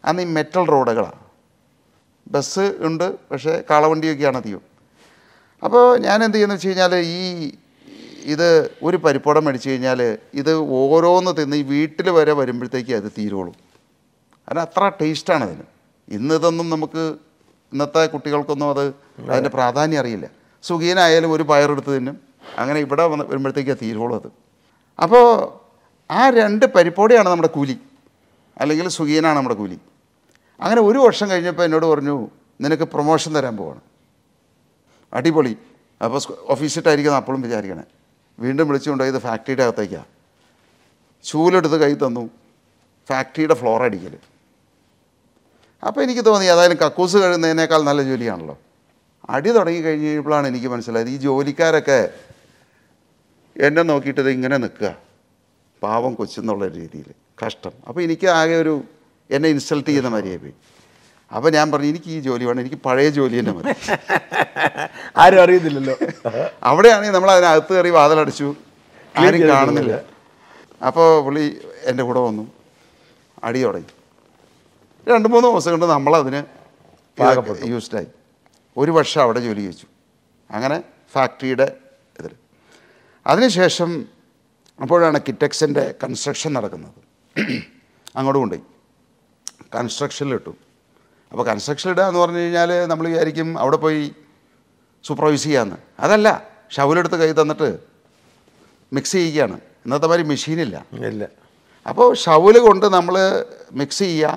അന്ന് ഈ മെറ്റൽ റോഡുകളാണ് ബസ് ഉണ്ട് പക്ഷേ കാളവണ്ടിയൊക്കെയാണ് അധികം അപ്പോൾ ഞാൻ എന്ത് ചെയ്യുന്നതെന്ന് വെച്ച് കഴിഞ്ഞാൽ ഈ ഇത് ഒരു പരിപ്പോടം മേടിച്ചു കഴിഞ്ഞാൽ ഇത് ഓരോന്ന് തിന്ന് ഈ വീട്ടിൽ വരെ വരുമ്പോഴത്തേക്ക് അത് തീരുള്ളൂ കാരണം അത്ര ടേസ്റ്റാണ് അതിന് ഇന്നിതൊന്നും നമുക്ക് ഇന്നത്തെ കുട്ടികൾക്കൊന്നും അത് അതിൻ്റെ പ്രാധാന്യം അറിയില്ല സുഖീനായാലും ഒരു പയറെടുത്ത് തിന്നും അങ്ങനെ ഇവിടെ വന്ന് വരുമ്പോഴത്തേക്കാണ് തീരുള്ളൂ അത് അപ്പോൾ ആ രണ്ട് പരിപ്പോടിയാണ് നമ്മുടെ കൂലി അല്ലെങ്കിൽ സുഖീനാണ് നമ്മുടെ കൂലി അങ്ങനെ ഒരു വർഷം കഴിഞ്ഞപ്പോൾ എന്നോട് പറഞ്ഞു നിനക്ക് പ്രൊമോഷൻ തരാൻ പോവാണ് അടിപൊളി അപ്പോൾ ഓഫീസിട്ടായിരിക്കുന്ന അപ്പോഴും വിചാരിക്കണേ വീണ്ടും വിളിച്ചുകൊണ്ടുപോയി ഇത് ഫാക്ടറിയുടെ അകത്തേക്കാണ് ചൂലെടുത്ത് കൈ തന്നു ഫാക്ടറിയുടെ ഫ്ലോർ അടിക്കൽ അപ്പോൾ എനിക്ക് തോന്നി ഏതായാലും കക്കൂസ് കഴുകുന്നതിനേക്കാൾ നല്ല ജോലിയാണല്ലോ അടി തുടങ്ങി കഴിഞ്ഞ് എനിക്ക് മനസ്സിലായത് ഈ ജോലിക്കാരൊക്കെ എന്നെ നോക്കിയിട്ടത് ഇങ്ങനെ നിൽക്കുക പാവം കൊച്ചെന്നുള്ള രീതിയിൽ കഷ്ടം അപ്പോൾ എനിക്ക് ആകെ ഒരു എന്നെ ഇൻസൾട്ട് ചെയ്യുന്ന മാതിരിയായി പോയി അപ്പോൾ ഞാൻ പറഞ്ഞു എനിക്ക് ഈ ജോലി വേണം എനിക്ക് പഴയ ജോലി തന്നെ മതി (laughs) ആരും അറിയുന്നില്ലല്ലോ അവിടെയാണെങ്കിൽ നമ്മൾ അതിനകത്ത് കയറി വാതിലടിച്ചു ആരും കാണുന്നില്ല അപ്പോൾ പുള്ളി എൻ്റെ കൂടെ വന്നു അടി തുടങ്ങി രണ്ട് മൂന്ന് ദിവസം കൊണ്ട് നമ്മളതിന് യൂസ്ഡായി ഒരു വർഷം അവിടെ ജോലി ചെയ്യിച്ചു അങ്ങനെ ഫാക്ടറിയുടെ ഇതിൽ അതിനുശേഷം അപ്പോഴാണ് കിറ്റക്സിൻ്റെ കൺസ്ട്രക്ഷൻ നടക്കുന്നത് അങ്ങോട്ട് കൊണ്ടുപോയി കൺസ്ട്രക്ഷനിലിട്ടു അപ്പോൾ കൺസ്ട്രക്ഷനിടുക എന്ന് പറഞ്ഞു കഴിഞ്ഞാൽ നമ്മൾ വിചാരിക്കും അവിടെ പോയി സൂപ്പർവൈസ് ചെയ്യാമെന്ന് അതല്ല ഷവലെടുത്ത് കൈ തന്നിട്ട് മിക്സ് ചെയ്യുകയാണ് ഇന്നത്തെ മാതിരി മെഷീനില്ല ഇല്ല അപ്പോൾ ഷവല് കൊണ്ട് നമ്മൾ മിക്സ് ചെയ്യുക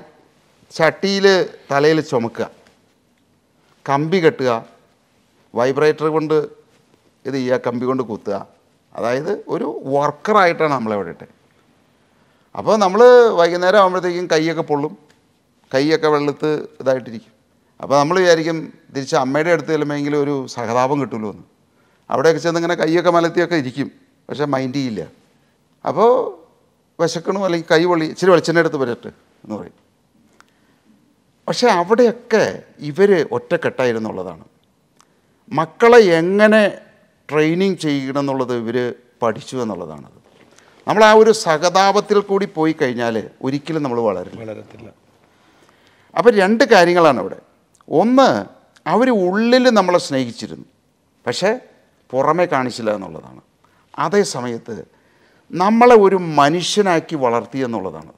ചട്ടിയിൽ തലയിൽ ചുമക്കുക കമ്പി കെട്ടുക വൈബ്രേറ്റർ കൊണ്ട് ഇത് ചെയ്യുക കമ്പി കൊണ്ട് കുത്തുക അതായത് ഒരു വർക്കറായിട്ടാണ് നമ്മളെവിടെ ഇട്ടെ അപ്പോൾ നമ്മൾ വൈകുന്നേരം ആകുമ്പോഴത്തേക്കും കൈയൊക്കെ പൊള്ളും കൈയൊക്കെ വെള്ളത്ത് ഇതായിട്ടിരിക്കും അപ്പോൾ നമ്മൾ വിചാരിക്കും തിരിച്ച് അമ്മയുടെ അടുത്ത് ചെല്ലുമ്പോൾ ഒരു സഹതാപം കിട്ടുമല്ലോ എന്ന് അവിടെയൊക്കെ ചെന്ന് ഇങ്ങനെ കൈയൊക്കെ മലത്തിയൊക്കെ ഇരിക്കും പക്ഷേ മൈൻഡ് ചെയ്യില്ല അപ്പോൾ വിശക്കണു അല്ലെങ്കിൽ കൈ പൊള്ളി ഇച്ചിരി വെളിച്ചെണ്ണ എടുത്ത് വരട്ട് എന്ന് പറയും പക്ഷേ അവിടെയൊക്കെ ഇവർ ഒറ്റക്കെട്ടായിരുന്നുള്ളതാണ് മക്കളെ എങ്ങനെ ട്രെയിനിങ് ചെയ്യണം എന്നുള്ളത് ഇവർ പഠിച്ചു എന്നുള്ളതാണത് നമ്മൾ ആ ഒരു സഹതാപത്തിൽ കൂടി പോയി കഴിഞ്ഞാൽ ഒരിക്കലും നമ്മൾ വളരും വളരത്തില്ല അപ്പോൾ രണ്ട് കാര്യങ്ങളാണ് അവിടെ ഒന്ന് അവർ ഉള്ളിൽ നമ്മളെ സ്നേഹിച്ചിരുന്നു പക്ഷേ പുറമേ കാണിച്ചില്ല എന്നുള്ളതാണ് അതേ സമയത്ത് നമ്മളെ ഒരു മനുഷ്യനാക്കി വളർത്തി എന്നുള്ളതാണത്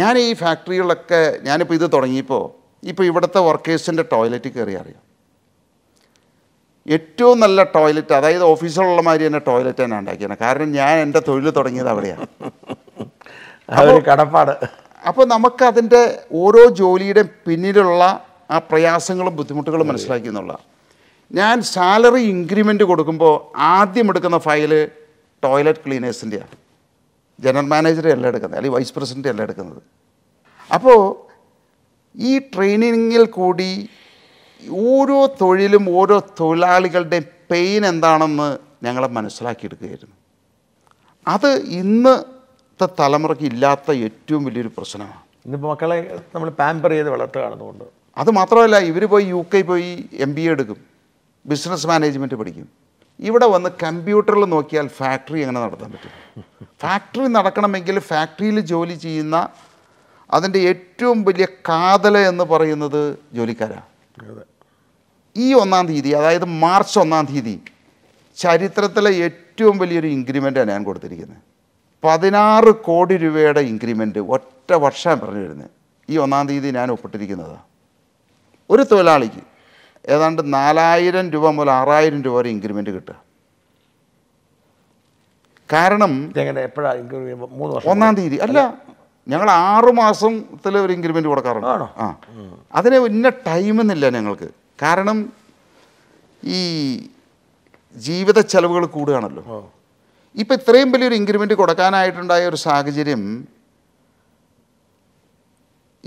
ഞാൻ ഈ ഫാക്ടറികളിലൊക്കെ ഞാനിപ്പോൾ ഇത് തുടങ്ങിയപ്പോൾ ഇപ്പോൾ ഇവിടുത്തെ വർക്കേഴ്സിൻ്റെ ടോയ്ലറ്റ് കയറി അറിയാം ഏറ്റവും നല്ല ടോയ്ലറ്റ് അതായത് ഓഫീസിലുള്ള മാതിരി തന്നെ ടോയ്ലറ്റ് തന്നെ ഉണ്ടാക്കിയാണ് കാരണം ഞാൻ എൻ്റെ തൊഴിൽ തുടങ്ങിയത് അവിടെയാണ് (laughs) കടപ്പാട് അപ്പോൾ നമുക്ക് ഓരോ ജോലിയുടെയും പിന്നിലുള്ള ആ പ്രയാസങ്ങളും ബുദ്ധിമുട്ടുകളും മനസ്സിലാക്കി എന്നുള്ള ഞാൻ സാലറി ഇൻക്രിമെൻറ്റ് കൊടുക്കുമ്പോൾ ആദ്യം എടുക്കുന്ന ഫയൽ ടോയ്ലറ്റ് ക്ലീനേഴ്സിൻ്റെയാണ് ജനറൽ മാനേജറെ അല്ല എടുക്കുന്നത് അല്ലെങ്കിൽ വൈസ് പ്രസിഡൻ്റ് അല്ല എടുക്കുന്നത് അപ്പോൾ ഈ ട്രെയിനിങ്ങിൽ കൂടി ഓരോ തൊഴിലും ഓരോ തൊഴിലാളികളുടെ പെയിൻ എന്താണെന്ന് ഞങ്ങളെ മനസ്സിലാക്കിയെടുക്കുകയായിരുന്നു അത് ഇന്നത്തെ തലമുറയ്ക്ക് ഇല്ലാത്ത ഏറ്റവും വലിയൊരു പ്രശ്നമാണ് ഇന്നിപ്പോൾ മക്കളെ നമ്മൾ പാമ്പർ ചെയ്ത് വളർത്തുകയാണെന്നുകൊണ്ട് അത് മാത്രമല്ല ഇവർ പോയി യു കെ പോയി എം ബി എ എടുക്കും ബിസിനസ് മാനേജ്മെൻറ്റ് പഠിക്കും ഇവിടെ വന്ന് കമ്പ്യൂട്ടറിൽ നോക്കിയാൽ ഫാക്ടറി എങ്ങനെ നടത്താൻ പറ്റും ഫാക്ടറി നടക്കണമെങ്കിൽ ഫാക്ടറിയിൽ ജോലി ചെയ്യുന്ന അതിൻ്റെ ഏറ്റവും വലിയ കാതല എന്ന് പറയുന്നത് ജോലിക്കാരാണ് ഈ ഒന്നാം തീയതി അതായത് മാർച്ച് ഒന്നാം തീയതി ചരിത്രത്തിലെ ഏറ്റവും വലിയൊരു ഇൻക്രിമെൻ്റാണ് ഞാൻ കൊടുത്തിരിക്കുന്നത് പതിനാറ് കോടി രൂപയുടെ ഇൻക്രിമെൻ്റ് ഒറ്റ വർഷം പറഞ്ഞു വരുന്നത് ഈ ഒന്നാം തീയതി ഞാൻ ഒപ്പിട്ടിരിക്കുന്നതാണ് ഒരു തൊഴിലാളിക്ക് ഏതാണ്ട് നാലായിരം രൂപ മുതൽ ആറായിരം രൂപ വരെ ഇൻക്രിമെൻറ്റ് കിട്ടുക കാരണം ഒന്നാം തീയതി അല്ല ഞങ്ങൾ ആറു മാസത്തിൽ ഒരു ഇൻക്രിമെൻറ്റ് കൊടുക്കാറുണ്ട് ആ അതിന് ഇന്ന ടൈമെന്നില്ല ഞങ്ങൾക്ക് കാരണം ഈ ജീവിത ചെലവുകൾ കൂടുകയാണല്ലോ ഇപ്പം ഇത്രയും വലിയൊരു ഇൻക്രിമെൻറ്റ് കൊടുക്കാനായിട്ടുണ്ടായ ഒരു സാഹചര്യം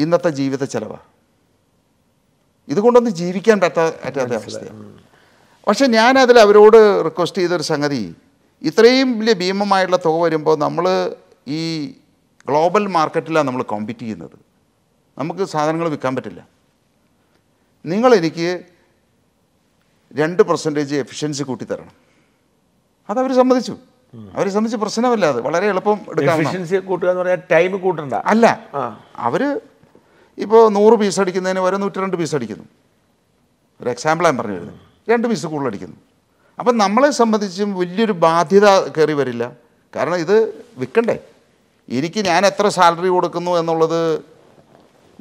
ഇന്നത്തെ ജീവിത ചെലവാണ് ഇതുകൊണ്ടൊന്നും ജീവിക്കാൻ പറ്റാ പറ്റാത്ത അവസ്ഥയാണ് പക്ഷെ ഞാനതിൽ അവരോട് റിക്വസ്റ്റ് ചെയ്തൊരു സംഗതി ഇത്രയും വലിയ ഭീമമായിട്ടുള്ള തുക വരുമ്പോൾ നമ്മൾ ഈ ഗ്ലോബൽ മാർക്കറ്റിലാണ് നമ്മൾ കോമ്പീറ്റ് ചെയ്യുന്നത് നമുക്ക് സാധനങ്ങൾ വിൽക്കാൻ പറ്റില്ല നിങ്ങളെനിക്ക് രണ്ട് പെർസെൻറ്റേജ് എഫിഷ്യൻസി കൂട്ടിത്തരണം തരണം അതവർ സമ്മതിച്ചു അവരെ സംബന്ധിച്ച് പ്രശ്നമല്ലാതെ വളരെ എളുപ്പം എടുക്കാം എഫിഷ്യൻസി കൂട്ടുക എന്ന് പറഞ്ഞാൽ ടൈം കൂട്ടണ്ട അല്ല അവർ ഇപ്പോൾ നൂറ് പീസ് അടിക്കുന്നതിന് വരെ നൂറ്റി രണ്ട് പീസ് അടിക്കുന്നു ഒരു എക്സാമ്പിൾ ഞാൻ പറഞ്ഞു തരുന്നത് രണ്ട് പീസ് കൂടുതൽ അടിക്കുന്നു അപ്പം നമ്മളെ സംബന്ധിച്ചും വലിയൊരു ബാധ്യത കയറി വരില്ല കാരണം ഇത് വിൽക്കണ്ടേ എനിക്ക് ഞാൻ എത്ര സാലറി കൊടുക്കുന്നു എന്നുള്ളത്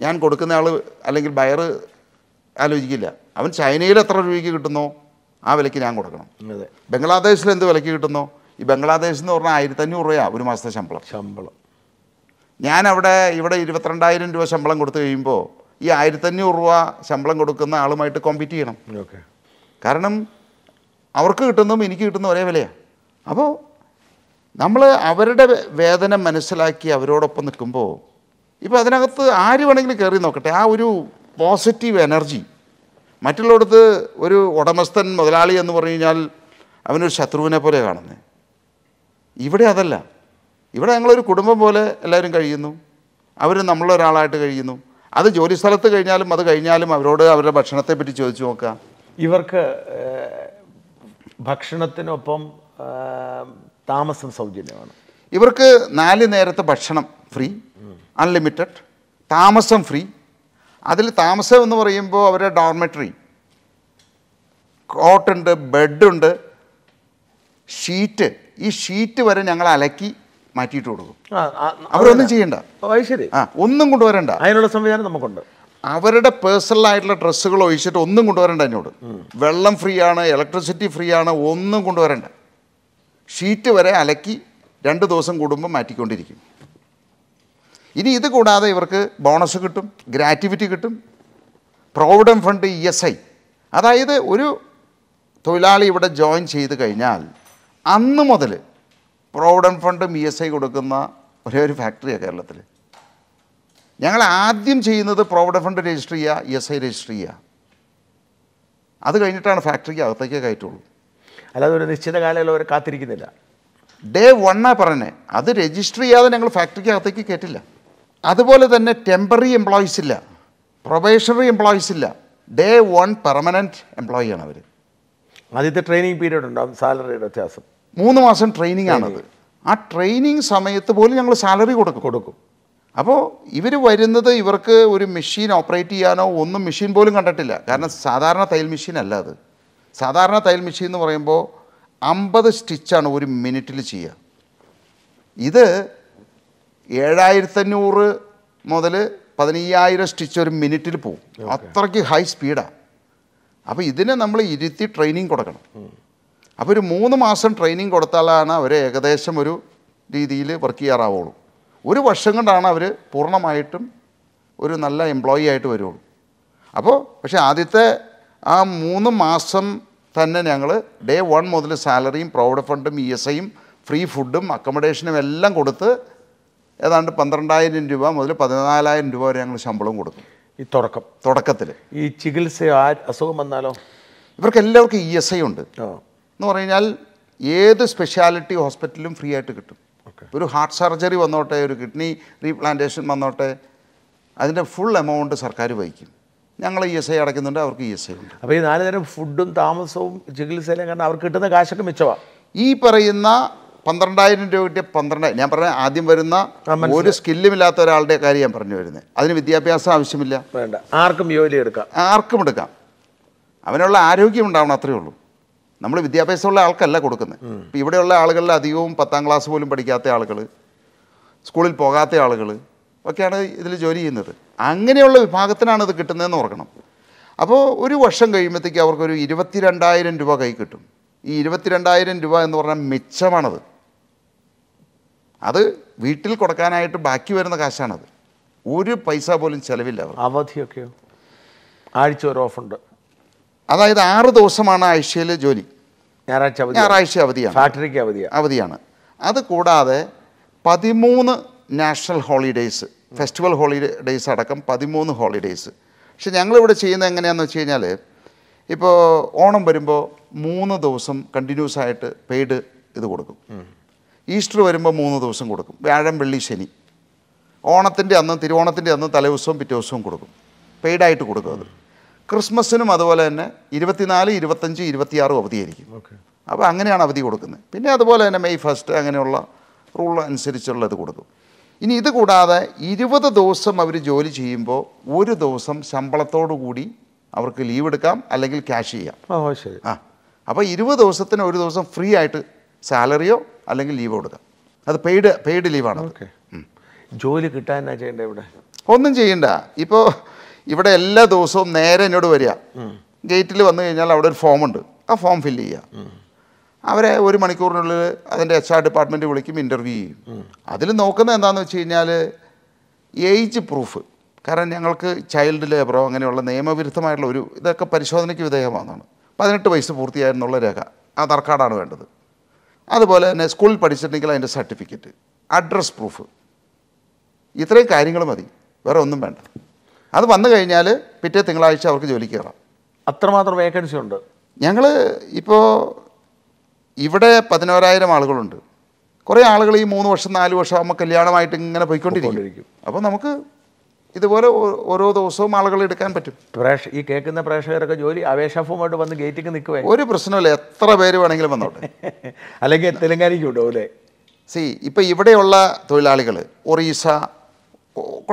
ഞാൻ കൊടുക്കുന്ന ആൾ അല്ലെങ്കിൽ ബയർ ആലോചിക്കില്ല അവൻ ചൈനയിൽ എത്ര രൂപയ്ക്ക് കിട്ടുന്നോ ആ വിലയ്ക്ക് ഞാൻ കൊടുക്കണം ബംഗ്ലാദേശിൽ എന്ത് വിലയ്ക്ക് കിട്ടുന്നോ ഈ ബംഗ്ലാദേശ് എന്ന് പറഞ്ഞാൽ ആയിരത്തഞ്ഞൂറ് രൂപയാണ് ഒരു മാസത്തെ ശമ്പളം ശമ്പളം ഞാനവിടെ ഇവിടെ ഇരുപത്തിരണ്ടായിരം രൂപ ശമ്പളം കൊടുത്തു കഴിയുമ്പോൾ ഈ ആയിരത്തഞ്ഞൂറ് രൂപ ശമ്പളം കൊടുക്കുന്ന ആളുമായിട്ട് കോമ്പീറ്റ് ചെയ്യണം കാരണം അവർക്ക് കിട്ടുന്നതും എനിക്ക് കിട്ടുന്ന ഒരേ വിലയാണ് അപ്പോൾ നമ്മൾ അവരുടെ വേദന മനസ്സിലാക്കി അവരോടൊപ്പം നിൽക്കുമ്പോൾ ഇപ്പോൾ അതിനകത്ത് ആര് വേണമെങ്കിലും കയറി നോക്കട്ടെ ആ ഒരു പോസിറ്റീവ് എനർജി മറ്റുള്ളിടത്ത് ഒരു ഉടമസ്ഥൻ മുതലാളി എന്ന് പറഞ്ഞു കഴിഞ്ഞാൽ അവനൊരു ശത്രുവിനെ പോലെ കാണുന്നത് ഇവിടെ അതല്ല ഇവിടെ ഞങ്ങളൊരു കുടുംബം പോലെ എല്ലാവരും കഴിയുന്നു അവർ നമ്മളൊരാളായിട്ട് കഴിയുന്നു അത് ജോലി സ്ഥലത്ത് കഴിഞ്ഞാലും അത് കഴിഞ്ഞാലും അവരോട് അവരുടെ ഭക്ഷണത്തെപ്പറ്റി ചോദിച്ചു നോക്കാം ഇവർക്ക് ഭക്ഷണത്തിനൊപ്പം താമസം സൗജന്യമാണ് ഇവർക്ക് നാല് നേരത്തെ ഭക്ഷണം ഫ്രീ അൺലിമിറ്റഡ് താമസം ഫ്രീ അതിൽ താമസം എന്ന് പറയുമ്പോൾ അവരുടെ ഡോർമെറ്ററി കോട്ടുണ്ട് ബെഡുണ്ട് ഷീറ്റ് ഈ ഷീറ്റ് വരെ ഞങ്ങൾ അലക്കി മാറ്റിയിട്ട് കൊടുക്കും അവരൊന്നും ചെയ്യണ്ട ഒന്നും കൊണ്ടുവരണ്ട അതിനുള്ള സംവിധാനം നമുക്കുണ്ട് അവരുടെ പേഴ്സണൽ ആയിട്ടുള്ള ഡ്രസ്സുകൾ ഒഴിച്ചിട്ട് ഒന്നും കൊണ്ടുവരണ്ട എന്നോട് വെള്ളം ഫ്രീ ആണ് ഇലക്ട്രിസിറ്റി ഫ്രീ ആണ് ഒന്നും കൊണ്ടുവരണ്ട ഷീറ്റ് വരെ അലക്കി രണ്ട് ദിവസം കൂടുമ്പോൾ മാറ്റിക്കൊണ്ടിരിക്കും ഇനി ഇത് കൂടാതെ ഇവർക്ക് ബോണസ് കിട്ടും ഗ്രാറ്റിവിറ്റി കിട്ടും provident fund E S I അതായത് ഒരു തൊഴിലാളി ഇവിടെ ജോയിൻ ചെയ്ത് കഴിഞ്ഞാൽ അന്ന് മുതൽ പ്രോവിഡൻറ്റ് ഫണ്ടും ഇ എസ് ഐ കൊടുക്കുന്ന ഒരേ ഒരു ഫാക്ടറിയാണ് കേരളത്തിൽ ഞങ്ങൾ ആദ്യം ചെയ്യുന്നത് പ്രോവിഡൻറ്റ് ഫണ്ട് രജിസ്റ്റർ ചെയ്യുക ഇ എസ് ഐ രജിസ്റ്റർ ചെയ്യുക അത് കഴിഞ്ഞിട്ടാണ് ഫാക്ടറിക്ക് അകത്തേക്ക് കയറ്റുള്ളൂ അല്ലാതെ ഒരു നിശ്ചിത കാലയളവ് അവർ കാത്തിരിക്കുന്നില്ല ഡേ വണ്ണാ പറഞ്ഞേ അത് രജിസ്റ്റർ ചെയ്യാതെ ഞങ്ങൾ ഫാക്ടറിക്ക് അകത്തേക്ക് കയറ്റില്ല അതുപോലെ തന്നെ ടെമ്പററി എംപ്ലോയീസ് ഇല്ല പ്രൊബേഷണറി എംപ്ലോയീസ് ഇല്ല ഡേ വൺ പെർമനൻറ്റ് എംപ്ലോയി ആണ് അവർ ആദ്യത്തെ ട്രെയിനിങ് പീരീഡ് ഉണ്ടാവും സാലറിയുടെ വ്യത്യാസം മൂന്ന് മാസം ട്രെയിനിങ് ആണത് ആ ട്രെയിനിങ് സമയത്ത് പോലും ഞങ്ങൾ സാലറി കൊടുക്കും കൊടുക്കും അപ്പോൾ ഇവർ വരുന്നത് ഇവർക്ക് ഒരു മെഷീൻ ഓപ്പറേറ്റ് ചെയ്യാനോ ഒന്നും മെഷീൻ പോലും കണ്ടിട്ടില്ല കാരണം സാധാരണ തയ്യൽ മെഷീൻ അല്ല അത് സാധാരണ തയ്യൽ മെഷീൻ എന്ന് പറയുമ്പോൾ അമ്പത് സ്റ്റിച്ചാണ് ഒരു മിനിറ്റിൽ ചെയ്യുക ഇത് ഏഴായിരത്തഞ്ഞൂറ് മുതൽ പതിനയ്യായിരം സ്റ്റിച്ച് ഒരു മിനിറ്റിൽ പോവും അത്രയ്ക്ക് ഹൈ സ്പീഡാണ് അപ്പോൾ ഇതിനെ നമ്മൾ ഇരുത്തി ട്രെയിനിങ് കൊടുക്കണം അപ്പോൾ ഒരു മൂന്ന് മാസം ട്രെയിനിങ് കൊടുത്താലാണ് അവർ ഏകദേശം ഒരു രീതിയിൽ വർക്ക് ചെയ്യാറാവുള്ളൂ ഒരു വർഷം കൊണ്ടാണ് അവർ പൂർണ്ണമായിട്ടും ഒരു നല്ല എംപ്ലോയി ആയിട്ട് വരുള്ളൂ അപ്പോൾ പക്ഷേ ആദ്യത്തെ ആ മൂന്ന് മാസം തന്നെ ഞങ്ങൾ ഡേ വൺ മുതൽ സാലറിയും പ്രൊവിഡൻറ്റ് ഫണ്ടും ഇ എസ് ഐയും ഫ്രീ ഫുഡും അക്കോമഡേഷനും എല്ലാം കൊടുത്ത് ഏതാണ്ട് പന്ത്രണ്ടായിരം രൂപ മുതൽ പതിനാലായിരം രൂപ വരെ ഞങ്ങൾ ശമ്പളം കൊടുത്തു ഈ തുടക്കം തുടക്കത്തിൽ ഈ ചികിത്സ അസുഖം വന്നാലോ ഇവർക്ക് എല്ലാവർക്കും ഇ e എസ് ഐ ഉണ്ട് എന്ന് പറഞ്ഞു കഴിഞ്ഞാൽ ഏത് സ്പെഷ്യാലിറ്റി ഹോസ്പിറ്റലും ഫ്രീ ആയിട്ട് കിട്ടും ഒരു ഹാർട്ട് സർജറി വന്നോട്ടെ ഒരു കിഡ്നി റീപ്ലാന്റേഷൻ വന്നോട്ടെ അതിൻ്റെ ഫുൾ എമൗണ്ട് സർക്കാർ വഹിക്കും ഞങ്ങൾ ഇ എസ് ഐ അടയ്ക്കുന്നുണ്ട് അവർക്ക് ഇ എസ് ഐ ഉണ്ട് അപ്പോൾ ഈ നാല് തരം ഫുഡും താമസവും ചികിത്സയിലും കാരണം അവർക്ക് കിട്ടുന്ന കാശൊക്കെ മിച്ചമാണ് ഈ പറയുന്ന പന്ത്രണ്ടായിരം രൂപ കിട്ടിയ പന്ത്രണ്ടായിരം ഞാൻ പറഞ്ഞ ആദ്യം വരുന്ന ഒരു സ്കില്ലുമില്ലാത്ത ഒരാളുടെ കാര്യം ഞാൻ പറഞ്ഞു വരുന്നത് അതിന് വിദ്യാഭ്യാസം ആവശ്യമില്ല വേണ്ട ആർക്കും ജോലി എടുക്കാം ആർക്കും എടുക്കാം അവനുള്ള ആരോഗ്യം ഉണ്ടാവണം അത്രയേ ഉള്ളൂ നമ്മൾ വിദ്യാഭ്യാസമുള്ള ആൾക്കല്ല കൊടുക്കുന്നത് ഇപ്പം ഇവിടെയുള്ള ആളുകളിൽ അധികവും പത്താം ക്ലാസ് പോലും പഠിക്കാത്ത ആളുകൾ സ്കൂളിൽ പോകാത്ത ആളുകൾ ഒക്കെയാണ് ഇതിൽ ജോലി ചെയ്യുന്നത് അങ്ങനെയുള്ള വിഭാഗത്തിനാണ് ഇത് കിട്ടുന്നതെന്ന് ഓർക്കണം അപ്പോൾ ഒരു വർഷം കഴിയുമ്പോഴത്തേക്ക് അവർക്കൊരു ഇരുപത്തിരണ്ടായിരം രൂപ കൈ കിട്ടും ഈ ഇരുപത്തിരണ്ടായിരം രൂപ എന്ന് പറഞ്ഞാൽ മിച്ചമാണത് അത് വീട്ടിൽ കൊടുക്കാനായിട്ട് ബാക്കി വരുന്ന കാശാണത് ഒരു പൈസ പോലും ചിലവില്ല അവധിയൊക്കെയോ ആഴ്ച ഒരു ഓഫുണ്ട് അതായത് ആറ് ദിവസമാണ് ആഴ്ചയിൽ ജോലി ഞായറാഴ്ച അവധി ഞായറാഴ്ച അവധിയാണ് ഫാക്ടറിക്ക് അവധിയാണ് അവധിയാണ് അത് കൂടാതെ പതിമൂന്ന് നാഷണൽ ഹോളിഡേയ്സ് ഫെസ്റ്റിവൽ ഹോളിഡേയ്സ് അടക്കം പതിമൂന്ന് ഹോളിഡേയ്സ് പക്ഷെ ഞങ്ങളിവിടെ ചെയ്യുന്നത് എങ്ങനെയാന്ന് വെച്ച് കഴിഞ്ഞാൽ ഇപ്പോൾ ഓണം വരുമ്പോൾ മൂന്ന് ദിവസം കണ്ടിന്യൂസ് ആയിട്ട് പെയ്ഡ് ഇത് കൊടുക്കും ഈസ്റ്റർ വരുമ്പോൾ മൂന്ന് ദിവസം കൊടുക്കും വ്യാഴം വെള്ളി ശനി ഓണത്തിൻ്റെ അന്ന് തിരുവോണത്തിൻ്റെ അന്ന് ദിവസവും പിറ്റേ ദിവസവും കൊടുക്കും പെയ്ഡായിട്ട് കൊടുക്കും അത് ക്രിസ്മസിനും അതുപോലെ തന്നെ ഇരുപത്തിനാല് ഇരുപത്തഞ്ച് ഇരുപത്തിയാറും അവധിയായിരിക്കും അപ്പോൾ അങ്ങനെയാണ് അവധി കൊടുക്കുന്നത് പിന്നെ അതുപോലെ തന്നെ മെയ് ഫസ്റ്റ് അങ്ങനെയുള്ള റൂൾ അനുസരിച്ചുള്ള ഇത് കൊടുക്കും ഇനി ഇത് കൂടാതെ ഇരുപത് ദിവസം അവർ ജോലി ചെയ്യുമ്പോൾ ഒരു ദിവസം ശമ്പളത്തോടു കൂടി അവർക്ക് ലീവ് എടുക്കാം അല്ലെങ്കിൽ ക്യാഷ് ചെയ്യാം ശരി ആ അപ്പോൾ ഇരുപത് ദിവസത്തിന് ഒരു ദിവസം ഫ്രീ ആയിട്ട് സാലറിയോ അല്ലെങ്കിൽ ലീവോ കൊടുക്കാം അത് പെയ്ഡ് പെയ്ഡ് ലീവാണ് ജോലി കിട്ടാൻ ചെയ്യേണ്ട ഇവിടെ ഒന്നും ചെയ്യണ്ട ഇപ്പോൾ ഇവിടെ എല്ലാ ദിവസവും നേരെ എന്നോട് വരിക ഗേറ്റിൽ വന്നു കഴിഞ്ഞാൽ അവിടെ ഒരു ഫോമുണ്ട് ആ ഫോം ഫില്ല് ചെയ്യുക അവരെ ഒരു മണിക്കൂറിനുള്ളിൽ അതിൻ്റെ എച്ച് ആർ ഡിപ്പാർട്ട്മെൻറ്റ് വിളിക്കും ഇൻ്റർവ്യൂ ചെയ്യും അതിൽ നോക്കുന്നത് എന്താണെന്ന് വെച്ച് കഴിഞ്ഞാൽ ഏജ് പ്രൂഫ് കാരണം ഞങ്ങൾക്ക് ചൈൽഡ് ലേബറോ അങ്ങനെയുള്ള നിയമവിരുദ്ധമായിട്ടുള്ള ഒരു ഇതൊക്കെ പരിശോധനയ്ക്ക് വിധേയമാണെന്നാണ് പതിനെട്ട് വയസ്സ് പൂർത്തിയായിരുന്നുള്ള രേഖ ആധാർ കാർഡാണ് വേണ്ടത് അതുപോലെ തന്നെ സ്കൂളിൽ പഠിച്ചിട്ടുണ്ടെങ്കിൽ അതിൻ്റെ സർട്ടിഫിക്കറ്റ് അഡ്രസ് പ്രൂഫ് ഇത്രയും കാര്യങ്ങൾ മതി വേറെ ഒന്നും വേണ്ട അത് വന്നു കഴിഞ്ഞാൽ പിറ്റേ തിങ്കളാഴ്ച അവർക്ക് ജോലി കയറാം അത്രമാത്രം വേക്കൻസി ഉണ്ട് ഞങ്ങൾ ഇപ്പോൾ ഇവിടെ പതിനോരായിരം ആളുകളുണ്ട് കുറേ ആളുകൾ ഈ മൂന്ന് വർഷം നാല് വർഷം ആകുമ്പോൾ കല്യാണമായിട്ട് ഇങ്ങനെ പോയിക്കൊണ്ടിരിക്കും അപ്പോൾ നമുക്ക് ഇതുപോലെ ഓരോ ദിവസവും ആളുകൾ എടുക്കാൻ പറ്റും പ്രേക്ഷ ഈ കേൾക്കുന്ന പ്രേക്ഷകരൊക്കെ ജോലി അവേഷഫുമായിട്ട് വന്ന് ഗേറ്റിക്ക് നിൽക്കുക ഒരു പ്രശ്നമില്ല എത്ര പേര് വേണമെങ്കിലും വന്നോട്ടെ (laughs) അല്ലെങ്കിൽ തെലങ്കാനയ്ക്ക് ഉണ്ടോ അല്ലേ സി ഇപ്പോൾ ഇവിടെയുള്ള തൊഴിലാളികൾ ഒറീസ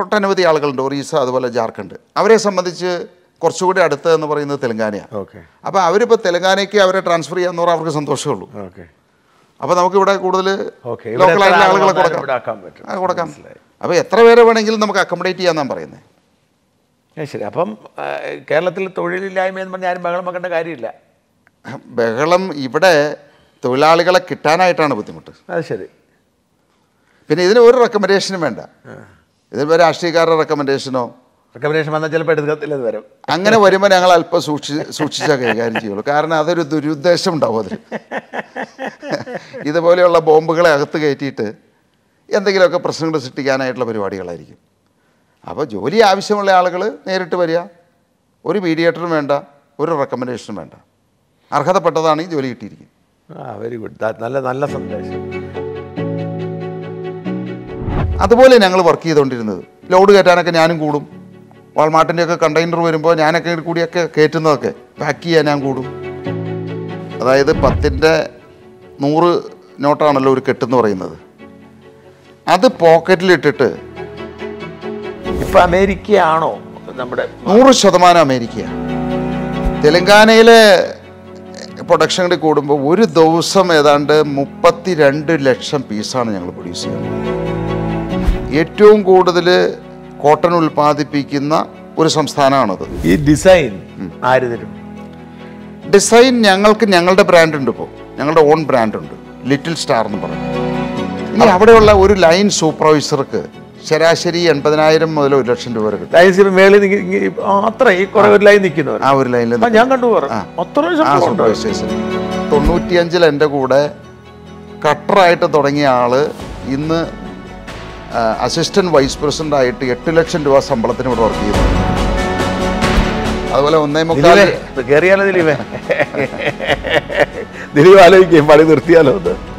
ഒട്ടനവധി ആളുകളുണ്ട് ഒറീസ അതുപോലെ ജാർഖണ്ഡ് അവരെ സംബന്ധിച്ച് കുറച്ചുകൂടി എന്ന് പറയുന്നത് തെലങ്കാനയാണ് അപ്പോൾ അവരിപ്പോൾ തെലങ്കാനയ്ക്ക് അവരെ ട്രാൻസ്ഫർ ചെയ്യാന്ന് പറഞ്ഞാൽ അവർക്ക് സന്തോഷമുള്ളൂ അപ്പോൾ നമുക്കിവിടെ കൂടുതൽ ലോക്കലായിട്ടുള്ള ആളുകളെ കൊടുക്കാം കൊടുക്കാം അപ്പോൾ എത്ര പേരെ വേണമെങ്കിലും നമുക്ക് അക്കോമഡേറ്റ് ചെയ്യാമെന്നാണ് പറയുന്നത് ശരി അപ്പം കേരളത്തിൽ തൊഴിലില്ലായ്മ എന്ന് പറഞ്ഞാൽ ആരും ബഹളം വെക്കേണ്ട കാര്യമില്ല ബഹളം ഇവിടെ തൊഴിലാളികളെ കിട്ടാനായിട്ടാണ് ബുദ്ധിമുട്ട് അത് ശരി പിന്നെ ഇതിന് ഒരു റെക്കമെൻഡേഷനും വേണ്ട ഇതിപ്പോൾ രാഷ്ട്രീയക്കാരുടെ റെക്കമെൻഡേഷനോ റെക്കമെൻഡേഷൻ വന്നാൽ ചിലപ്പോൾ എടുക്കത്തില്ല വരും അങ്ങനെ വരുമ്പോൾ ഞങ്ങൾ അല്പം സൂക്ഷി സൂക്ഷിച്ചാൽ കൈകാര്യം ചെയ്യുള്ളൂ കാരണം അതൊരു ദുരുദ്ദേശം ഉണ്ടാവും അതിൽ ഇതുപോലെയുള്ള ബോംബുകളെ അകത്ത് കയറ്റിയിട്ട് എന്തെങ്കിലുമൊക്കെ പ്രശ്നങ്ങൾ സൃഷ്ടിക്കാനായിട്ടുള്ള പരിപാടികളായിരിക്കും അപ്പോൾ ജോലി ആവശ്യമുള്ള ആളുകൾ നേരിട്ട് വരിക ഒരു മീഡിയേറ്ററും വേണ്ട ഒരു റെക്കമെൻഡേഷനും വേണ്ട അർഹതപ്പെട്ടതാണ് ഈ ജോലി കിട്ടിയിരിക്കുന്നത് വെരി ഗുഡ് നല്ല നല്ല സന്ദേശം അതുപോലെ ഞങ്ങൾ വർക്ക് ചെയ്തുകൊണ്ടിരുന്നത് ലോഡ് കയറ്റാനൊക്കെ ഞാനും കൂടും വാൾമാർട്ടിൻ്റെയൊക്കെ കണ്ടെയ്നർ വരുമ്പോൾ ഞാനൊക്കെ കൂടിയൊക്കെ കയറ്റുന്നതൊക്കെ പാക്ക് ചെയ്യാൻ ഞാൻ കൂടും അതായത് പത്തിൻ്റെ നൂറ് നോട്ടാണല്ലോ ഒരു കെട്ടെന്ന് പറയുന്നത് അത് പോക്കറ്റിലിട്ടിട്ട് ഇപ്പം അമേരിക്കയാണോ നമ്മുടെ നൂറ് ശതമാനം അമേരിക്ക തെലങ്കാനയിലെ പ്രൊഡക്ഷൻ കൂടി കൂടുമ്പോൾ ഒരു ദിവസം ഏതാണ്ട് മുപ്പത്തി രണ്ട് ലക്ഷം പീസാണ് ഞങ്ങൾ പ്രൊഡ്യൂസ് ചെയ്യുന്നത് ഏറ്റവും കൂടുതൽ കോട്ടൺ ഉൽപ്പാദിപ്പിക്കുന്ന ഒരു സംസ്ഥാനമാണത് ഈ ഡിസൈൻ ആര് തരും ഡിസൈൻ ഞങ്ങൾക്ക് ഞങ്ങളുടെ ബ്രാൻഡ് ഉണ്ട് ഇപ്പോൾ ഞങ്ങളുടെ ഓൺ ബ്രാൻഡ് ഉണ്ട് ലിറ്റിൽ സ്റ്റാർ എന്ന് പറയും ഇനി അവിടെയുള്ള ഒരു ലൈൻ സൂപ്പർവൈസർക്ക് ശരാശരി എൺപതിനായിരം മുതൽ ഒരു ലക്ഷം രൂപ വരെ അത്ര ഈ ഒരു നിൽക്കുന്നവർ ആ ഒരു ലൈനിൽ ഞാൻ തൊണ്ണൂറ്റിയഞ്ചിൽ എൻ്റെ കൂടെ കട്ടറായിട്ട് തുടങ്ങിയ ആള് ഇന്ന് അസിസ്റ്റന്റ് വൈസ് പ്രസിഡന്റ് ആയിട്ട് എട്ട് ലക്ഷം രൂപ ശമ്പളത്തിന് ഇവിടെ വർക്ക് ചെയ്യുന്നു അതുപോലെ ഒന്നേ മുക്കാൽ കയറിയാലോ ദിലീപേ (laughs) ദിലീപ് ആലോചിക്കുകയും പണി നിർത്തിയാലോ അത്